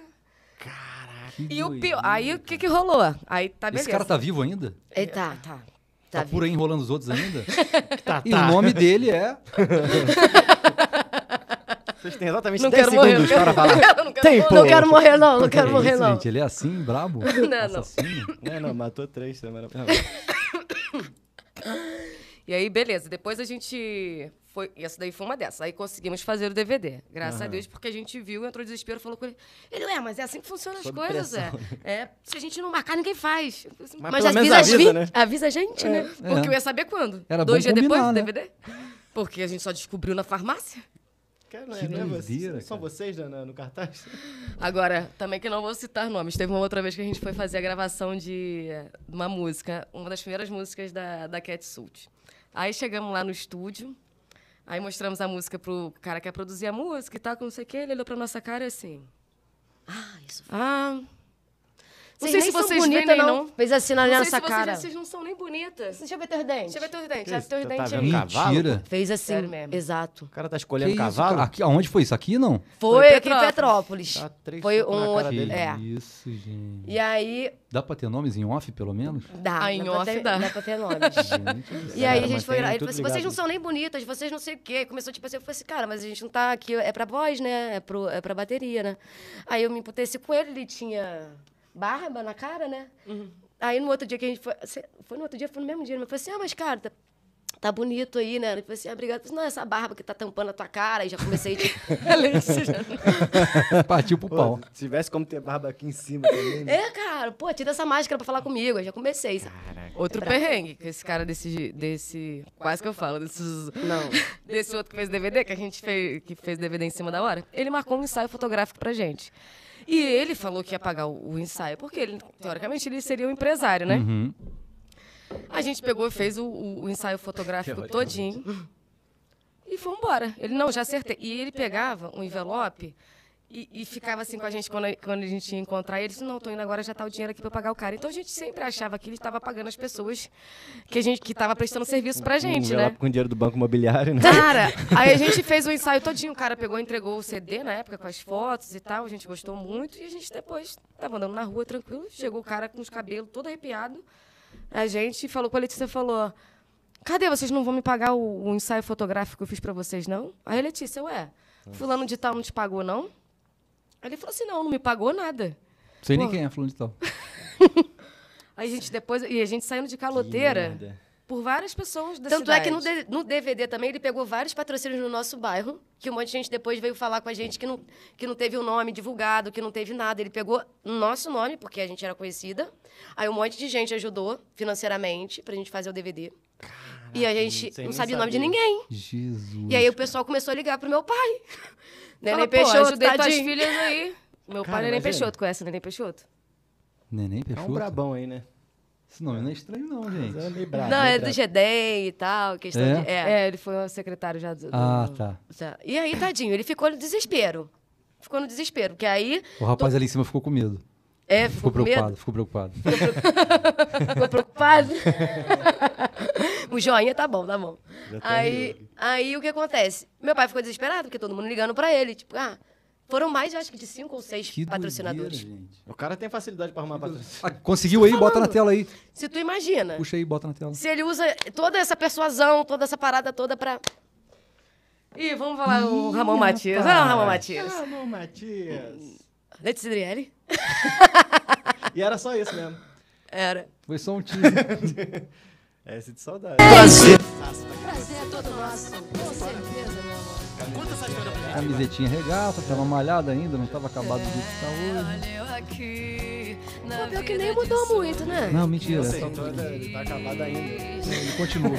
Caraca. E doido. o pior. Aí o que, que rolou? Aí tá beleza. Esse cara tá vivo ainda? É, ele tá, tá. Tá, tá por aí enrolando os outros ainda? tá, [LAUGHS] tá. E tá. o nome dele é. [LAUGHS] Vocês têm exatamente não 10 segundos morrer, para falar. Não Tempo. Não quero morrer, não. Não quero é morrer, não. Gente, ele é assim, brabo? Não, Assassino? não. É, não, matou três semana. Não. [LAUGHS] E aí, beleza. Depois a gente foi, essa daí foi uma dessas. Aí conseguimos fazer o DVD. Graças uhum. a Deus, porque a gente viu, entrou desespero, falou com ele. Ele, ué, mas é assim que funcionam as coisas, é. é. Se a gente não marcar, ninguém faz. Assim, mas, mas avisa, avisa, vi, né? avisa a gente, é, né? É. Porque é. eu ia saber quando. Era Dois dias depois do DVD? Né? Porque a gente só descobriu na farmácia. Cara, não é, que é doideira, São vocês né, no cartaz? Agora, também que não vou citar nomes. Teve uma outra vez que a gente foi fazer a gravação de uma música, uma das primeiras músicas da, da Cat Sult. Aí chegamos lá no estúdio, aí mostramos a música pro cara que ia produzir a música e tal, não sei o quê. Ele olhou pra nossa cara assim. Ah, isso foi. Ah, não sei se vocês bonita, vendem, não. não. Fez assim na nossa se cara. Vocês, vocês não são nem bonitas. Deixa eu ver teus dentes. Deixa eu ver teus dentes. Deixa eu teus dentes. Tá vendo cavalo? Mentira. Fez assim. Sério mesmo. Exato. O cara tá escolhendo que cavalo? Isso, aqui, aonde foi isso? Aqui, não? Foi, foi aqui em Petrópolis. Tá foi um... É. Isso, gente. E aí... Dá pra ter nomes em off, pelo menos? Dá. Ah, em off ter, dá. Dá pra ter [LAUGHS] nomes. gente, e aí cara, a gente foi lá. Ele falou assim, vocês não são nem bonitas, vocês não sei o quê. Começou, tipo assim, eu falei assim, cara, mas a gente não tá aqui, é pra voz, né? É, é pra bateria, né? Aí eu me emputeci com ele, ele tinha barba na cara, né? Uhum. Aí no outro dia que a gente foi. Assim, foi no outro dia, foi no mesmo dia. Ele falou assim: ah, mas cara, tá, tá bonito aí, né? Ele falou assim: ah, obrigado. Falei, assim, não, essa barba que tá tampando a tua cara. E já comecei. De... [LAUGHS] [LAUGHS] [LAUGHS] Partiu pro pau. Se tivesse como ter barba aqui em cima também. Né? É, cara, pô, tira essa máscara pra falar comigo. Aí já comecei. Caraca. Outro é perrengue, com esse cara desse. desse quase que eu falo, desses. Não. desse outro que fez DVD, que a gente fez, que fez DVD em cima da hora. Ele marcou um ensaio fotográfico pra gente. E ele falou que ia pagar o, o ensaio, porque ele, teoricamente, ele seria o um empresário, né? Uhum. A gente pegou e fez o, o, ensaio fotográfico todinho. E foi embora. Ele, não, já acertei. E ele pegava um envelope e, e, ficava assim com a gente quando, quando a gente ia encontrar eles. Não, tô indo agora, já tá o dinheiro aqui para pagar o cara. Então a gente sempre achava que ele estava pagando as pessoas que a gente que estava prestando serviço pra gente, né? Com o dinheiro do banco imobiliário, né? Cara, [LAUGHS] aí a gente fez o um ensaio todinho, o cara pegou, entregou o CD na época com as fotos e tal, a gente gostou muito e a gente depois tava andando na rua tranquilo, chegou o cara com os cabelos todo arrepiado. A gente falou com a Letícia falou: "Cadê vocês não vão me pagar o, o ensaio fotográfico que eu fiz para vocês não?" Aí a Letícia, ué, Fulano de tal não te pagou, não? ele falou assim: não, não me pagou nada. Sei Pô. nem quem é fulano de tal. Aí a gente depois. E a gente saindo de caloteira por várias pessoas da Tanto cidade. é que no, no, DVD também ele pegou vários patrocínios no nosso bairro, que um monte de gente depois veio falar com a gente que não, que não teve o um nome divulgado, que não teve nada. Ele pegou nosso nome, porque a gente era conhecida. Aí um monte de gente ajudou financeiramente pra gente fazer o DVD. Caraca, e a gente não sabia, o nome de ninguém. Jesus. E aí o pessoal começou a ligar pro meu pai. Neném Peixoto, ajudei tadinho. filhas aí. Meu é Cara, pai Neném Peixoto, é. conhece o Neném Peixoto? Neném Peixoto? É um brabão aí, né? Esse nome não é estranho, não, é gente. É brabo, não, é do GEDEM e tal. Questão é? De, é? é, ele foi o secretário já do, Ah, tá. E aí, tadinho, ele ficou no desespero. Ficou no desespero, porque aí. O rapaz tô... ali em cima ficou com medo. É, ficou, ficou preocupado, ficou preocupado. Ficou preocupado? [LAUGHS] [LAUGHS] o joinha tá bom, tá bom. aí, aí o que acontece? Meu pai ficou desesperado, porque todo mundo ligando pra ele. Tipo, ah, foram mais, acho que de cinco ou seis que patrocinadores. Doideira, o cara tem facilidade para arrumar patrocinador. Ah, conseguiu aí? Bota na tela aí. Se tu imagina. Puxa aí, bota na tela. Se ele usa toda essa persuasão, toda essa parada toda para Ih, vamos falar Ih, o Ramon Matias. Olha o Ramon Matias. Ramon Matias. Leite Cidrielli. e era só isso mesmo. Era. Foi só um time. [LAUGHS] Essa é, de saudade. Prazer. Prazer é todo nosso, com certeza, meu amor. Conta essa história pra Camisetinha regata, tava malhada ainda, não tava acabado de saúde. Olha eu aqui. Na Pior que nem mudou muito, né? Não, mentira. Não é sei, é então ele tá acabado ainda. É, ele continua.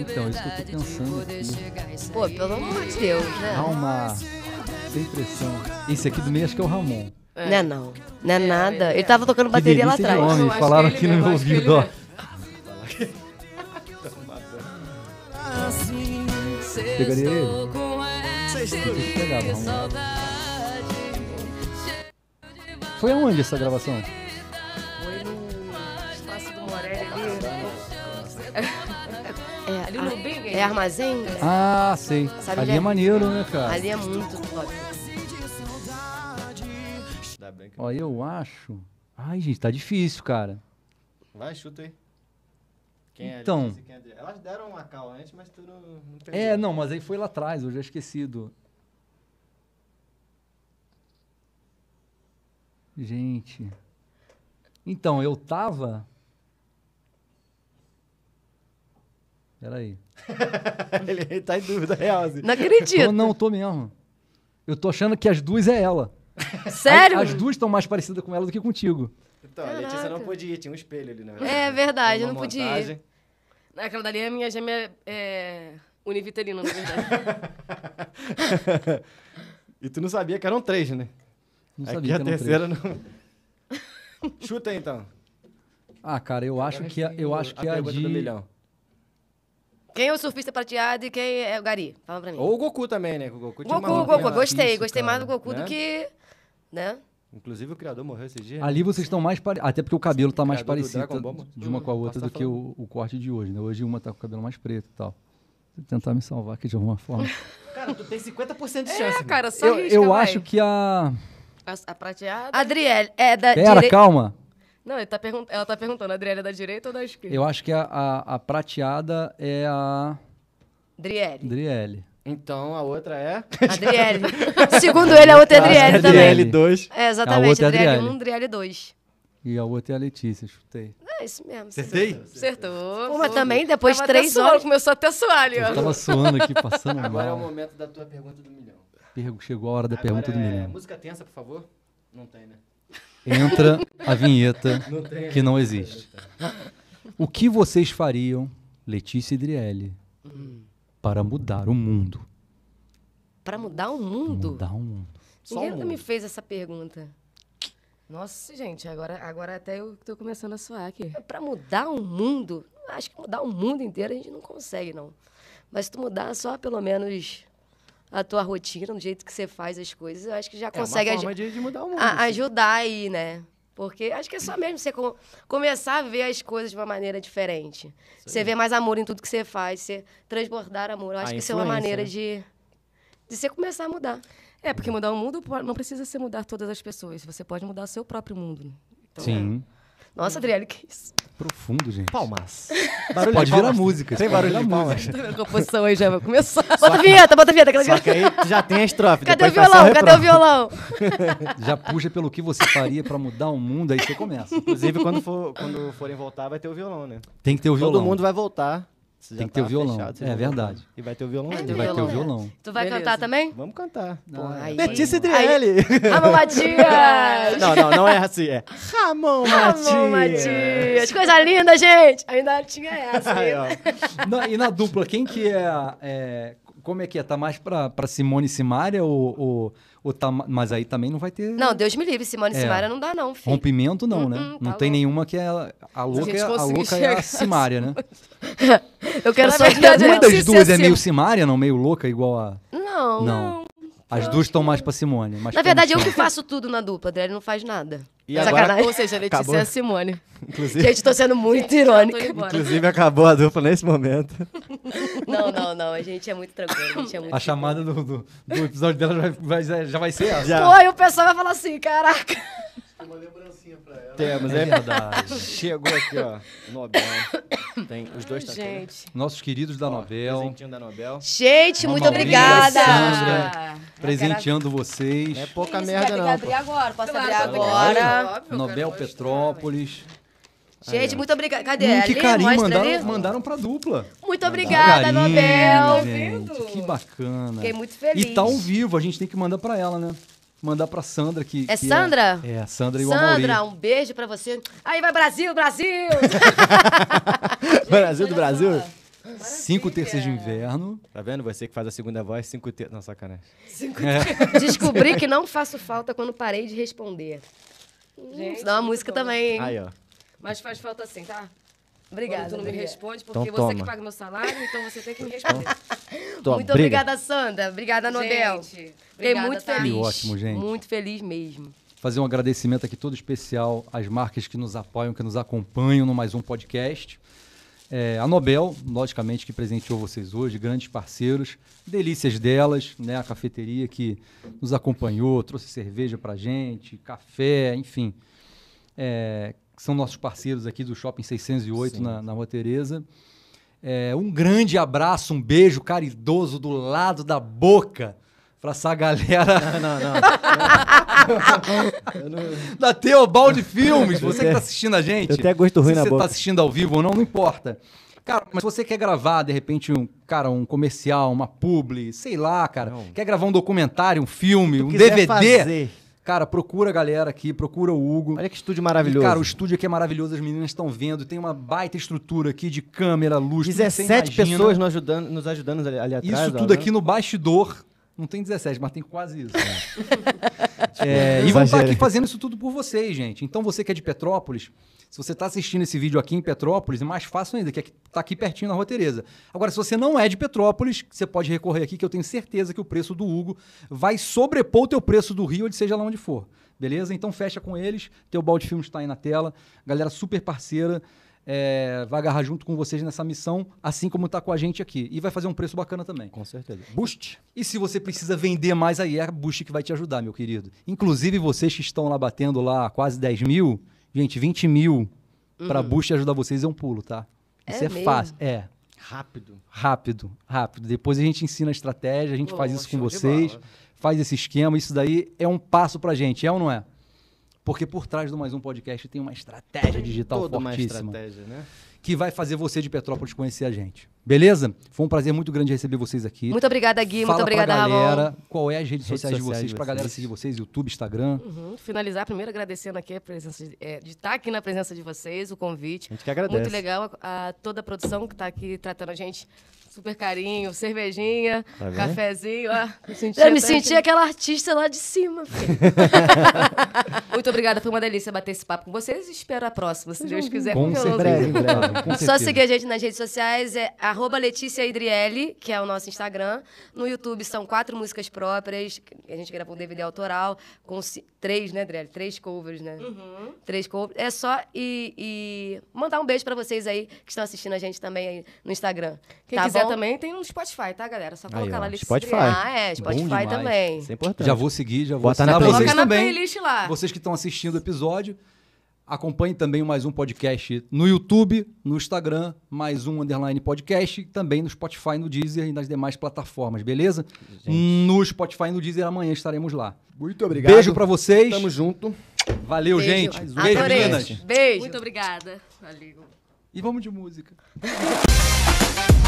então, isso que eu tô pensando. Aqui. Pô, pelo amor de Deus, né? Calma. Sem pressão. Esse aqui do meio acho que é o Ramon. É. Não é não. Não é, é nada. Ele é. tava tocando bateria lá atrás. Homem, falaram aqui no meu ouvido, ó. Pegaria ele? Vocês pegavam, Foi aonde essa gravação? Foi no espaço do Morelli ali. [LAUGHS] É, é, é, armazém? Ah, sei. Sabe, ali é, é maneiro, né, cara? Ali é muito top. Ó, eu acho. Ai, gente, tá difícil, cara. Vai, chuta aí. Quem é então. É Elas deram uma cal antes, mas tudo. não É, não, mas aí foi lá atrás, eu já esquecido. Gente. Então, eu tava. Peraí. [LAUGHS] ele tá em dúvida é real, assim. Não acredito. Eu então, não tô mesmo. Eu tô achando que as duas é ela. [LAUGHS] Sério? As, as duas estão mais parecidas com ela do que contigo. Então, Caraca. a Letícia não podia ir, tinha um espelho ali, na né? verdade. É verdade, eu não podia ir. Aquela dali é a minha gêmea é, univitelina, na verdade. [LAUGHS] e tu não sabia que eram três, né? Não Aqui sabia a terceira três. não... Chuta aí, então. Ah, cara, eu acho que, a, eu acho que a, a de... Quem é o surfista prateado e quem é o Gari? Fala pra mim. Ou o Goku também, né? O Goku, Goku, Goku. Gostei, isso, gostei cara. mais do Goku né? do que. Né? Inclusive o criador morreu esse dia. Ali né? vocês estão mais parecidos. Até porque o cabelo está mais parecido de uma com a outra do que o, o, corte de hoje, né? Hoje uma está com o cabelo mais preto e tal. Vou tentar me salvar aqui de alguma forma. [LAUGHS] cara, tu tem 50% de é, chance. É, cara, só Eu, risca, eu acho que a. A, a prateada. Adriel, é da. Pera, dire... calma. Não, ele tá pergun- ela tá perguntando, a Adriele é da direita ou da esquerda? Eu acho que a, a, a prateada é a Adriele. Driele. Então a outra é. [LAUGHS] Adriele. [LAUGHS] Segundo ele, a outra é Adriele também. DL2. É, A exatamente. outra é, é Adriele 1, Adriele 2. E a outra é a Letícia, chutei. É isso mesmo. Acertei? Acertou. Uma também, depois de três suando, horas- Começou até a suar ali, Eu tava suando aqui, passando Agora é o momento da tua pergunta do milhão. Chegou a hora da pergunta do é milhão. Música tensa, por favor. Não tem, né? entra a vinheta [LAUGHS] não que não existe. O que vocês fariam, Letícia e Driele, para mudar o mundo? Para mudar o mundo? Mudar o mundo. Ninguém nunca me fez essa pergunta. Nossa, gente, agora, agora até eu estou começando a suar aqui. Para mudar o mundo, acho que mudar o mundo inteiro a gente não consegue, não. Mas se tu mudar só pelo menos a tua rotina, do jeito que você faz as coisas, eu acho que já é consegue uma forma de, de mudar o mundo, a, assim. ajudar aí, né? Porque acho que é só mesmo você com, começar a ver as coisas de uma maneira diferente. Você vê mais amor em tudo que você faz, você transbordar amor. Eu acho a que isso é uma maneira né? de, de você começar a mudar. É, porque mudar o mundo não precisa ser mudar todas as pessoas. Você pode mudar o seu próprio mundo. Então, Sim. É. Nossa, Adriele, que isso? Profundo, gente. Palmas. Barulho Pode virar música. Tem barulho de palmas. palmas. composição aí já vai começar. Bota a vinheta, bota a vinheta. Aquela só que aí já tem a estrofe. Cadê o tá violão? Cadê o violão? [LAUGHS] já puxa pelo que você faria pra mudar o mundo, aí você começa. Inclusive, quando, for, quando forem voltar, vai ter o violão, né? Tem que ter o violão. Todo mundo vai voltar você Tem que ter o tá violão. Fechado, é tá verdade. E vai ter o violão. É, vai ter o violão. Tu vai Beleza. cantar também? Vamos cantar. Ah, Letícia Adriele. Ramon Matias. não, não, não é assim. É Ramon Matias. Ramon Matias. Coisa linda, gente. Ainda tinha essa. Aí, e na dupla, quem que é, é... Como é que é? Tá mais pra, pra Simone e Simária ou... ou ou tá, mas aí também não vai ter. Não, Deus me livre, Simone é, Simária não dá, não. Filho. Rompimento não, né? Uhum, tá não tem nenhuma que é. A louca, é a, a louca é a Simária, né? [LAUGHS] Eu quero saber. Uma das duas é meio Simária, não? Meio louca, igual a. Não, não. não. As duas estão mais pra Simone. Mas Na verdade, eu que faço tudo na dupla, Adriano não faz nada. E agora, ou seja, a Letícia Acabou. é a Simone. inclusive, Gente, tô sendo muito irônica. inclusive acabou a dupla nesse momento. [LAUGHS] Não, não, não. A gente é muito tranquilo. A gente é muito. A chamada do, do- do episódio dela já vai, já vai ser essa. Já. Pô, e o pessoal vai falar assim: caraca, uma lembrancinha pra ela. Temos, é, é verdade. Chegou aqui, ó. [LAUGHS] Nobel. Tem os dois Ai, tá aqui, Nossos queridos da Ó, Nobel. Presentinho da Nobel. Gente, muito Maria, obrigada. Sandra, presenteando vocês. Não é pouca Isso, merda, não. Posso abrir agora? Posso abrir Claro, agora? Óbvio, Nobel quero mostrar, Petrópolis. Gente, muito obrigada. Cadê? Hum, que Ali? carinho, mandaram, ali? mandaram pra dupla. Muito obrigada, Carinho, Nobel. gente, Que bacana. Fiquei muito feliz. E tá ao vivo, a gente tem que mandar pra ela, né? mandar para Sandra que. É que é- Sandra? É, é, Sandra e Sandra, o Sandra, um beijo para você. Aí vai Brasil, Brasil! Gente, [LAUGHS] Brasil do Brasil? Maravilha. Cinco terças de inverno. Tá vendo? Você que faz a segunda voz, cinco terças. Não, sacanagem. Cinco [LAUGHS] é. Descobri que não faço falta quando parei de responder. Hum, Gente, Dá uma música também, hein? Aí, ó. Mas faz falta assim, tá? Obrigada. Quando tu não obrigada. me responde, porque então, você toma. que paga meu salário, então você tem que me responder. Então, [LAUGHS] muito briga. obrigada, Sandra. Obrigada, Nobel. Gente, Fiquei muito tá? feliz. ótimo, gente. Muito feliz mesmo. Fazer um agradecimento aqui todo especial às marcas que nos apoiam, que nos acompanham no mais um podcast. É, a Nobel, logicamente, que presenteou vocês hoje, grandes parceiros, delícias delas, né? A cafeteria que nos acompanhou, trouxe cerveja pra gente, café, enfim. É, que são nossos parceiros aqui do Shopping 608 na, na Rua Tereza. É, um grande abraço, um beijo caridoso do lado da boca pra essa galera. Não, não, não. da Teobaldi Filmes, você que tá é. assistindo a gente. Eu até gosto ruim na boca se você tá assistindo ao vivo ou não, não importa. Cara, mas se você quer gravar, de repente, um, cara, um comercial, uma publi, sei lá, cara, não. quer gravar um documentário, um filme, um DVD, fazer. Cara, procura a galera aqui, procura o Hugo. Olha que estúdio maravilhoso. E, cara, o estúdio aqui é maravilhoso, as meninas estão vendo. Tem uma baita estrutura aqui de câmera, luz, 17 pessoas nos ajudando, nos ajudando ali, ali atrás. Isso ó, tudo né? aqui no bastidor. Não tem 17, mas tem quase isso. Né? [LAUGHS] é, e vamos estar aqui fazendo isso tudo por vocês, gente. Então, você que é de Petrópolis, se você está assistindo esse vídeo aqui em Petrópolis, é mais fácil ainda, que está aqui pertinho na Rua Tereza. Agora, se você não é de Petrópolis, você pode recorrer aqui, que eu tenho certeza que o preço do Hugo vai sobrepor o teu preço do Rio, ou seja lá onde for. Beleza? Então fecha com eles. Teu balde de filmes está aí na tela. Galera super parceira. É, vai agarrar junto com vocês nessa missão, assim como está com a gente aqui. E vai fazer um preço bacana também. Com certeza. Boost. E se você precisa vender mais aí, é a Boost que vai te ajudar, meu querido. Inclusive, vocês que estão lá batendo lá quase 10 mil, Gente, 20 mil uhum. para Boost ajudar vocês é um pulo, tá? É isso é, fácil. É. Rápido. Rápido, rápido. Depois a gente ensina a estratégia, a gente faz isso com vocês, faz esse esquema. Isso daí é um passo pra gente, é ou não é? Porque por trás do Mais Um Podcast tem uma estratégia digital Toda fortíssima. Uma estratégia, né? que vai fazer você de Petrópolis conhecer a gente. Beleza? Foi um prazer muito grande receber vocês aqui. Muito obrigada, Gui. Fala muito obrigada, pra galera, Ramon. Qual é as redes, redes sociais, de vocês, vocês. para galera seguir vocês, YouTube, Instagram? Uhum. Finalizar primeiro agradecendo aqui a presença de, é, de, estar tá aqui na presença de vocês, o convite. A gente que agradece. Muito legal a, a toda a produção que está aqui tratando a gente super carinho, cervejinha, tá cafezinho. Ah, eu me senti aquela artista lá de cima. [LAUGHS] Muito obrigada, foi uma delícia bater esse papo com vocês. Espero a próxima, se Deus quiser. Com, com breve, breve, Só seguir a gente nas redes sociais, é arroba Letícia Idriele, que é o nosso Instagram. No YouTube são quatro músicas próprias, a gente gravou um DVD autoral, com três, né, Adriele? Três covers, né? Uhum. Três covers. É só e, e mandar um beijo para vocês aí que estão assistindo a gente também aí no Instagram. Quem tá quiser quiser bom. também, tem no Spotify, tá, galera? Só colocar Aí, lá no Spotify. Ah, é, Spotify também. Isso é importante. Já vou seguir, já vou Bota na playlist. Coloca na playlist lá. Vocês que estão assistindo o episódio, acompanhe também mais um podcast no YouTube, no Instagram, mais um underline podcast, também no Spotify, no Deezer e nas demais plataformas, beleza? Gente. No Spotify e no Deezer amanhã estaremos lá. Muito obrigado. Beijo para vocês. Tamo junto. Valeu, Beijo. gente. Um beijo, meninas. Beijo. Muito obrigada. Valeu. E vamos de música. [LAUGHS]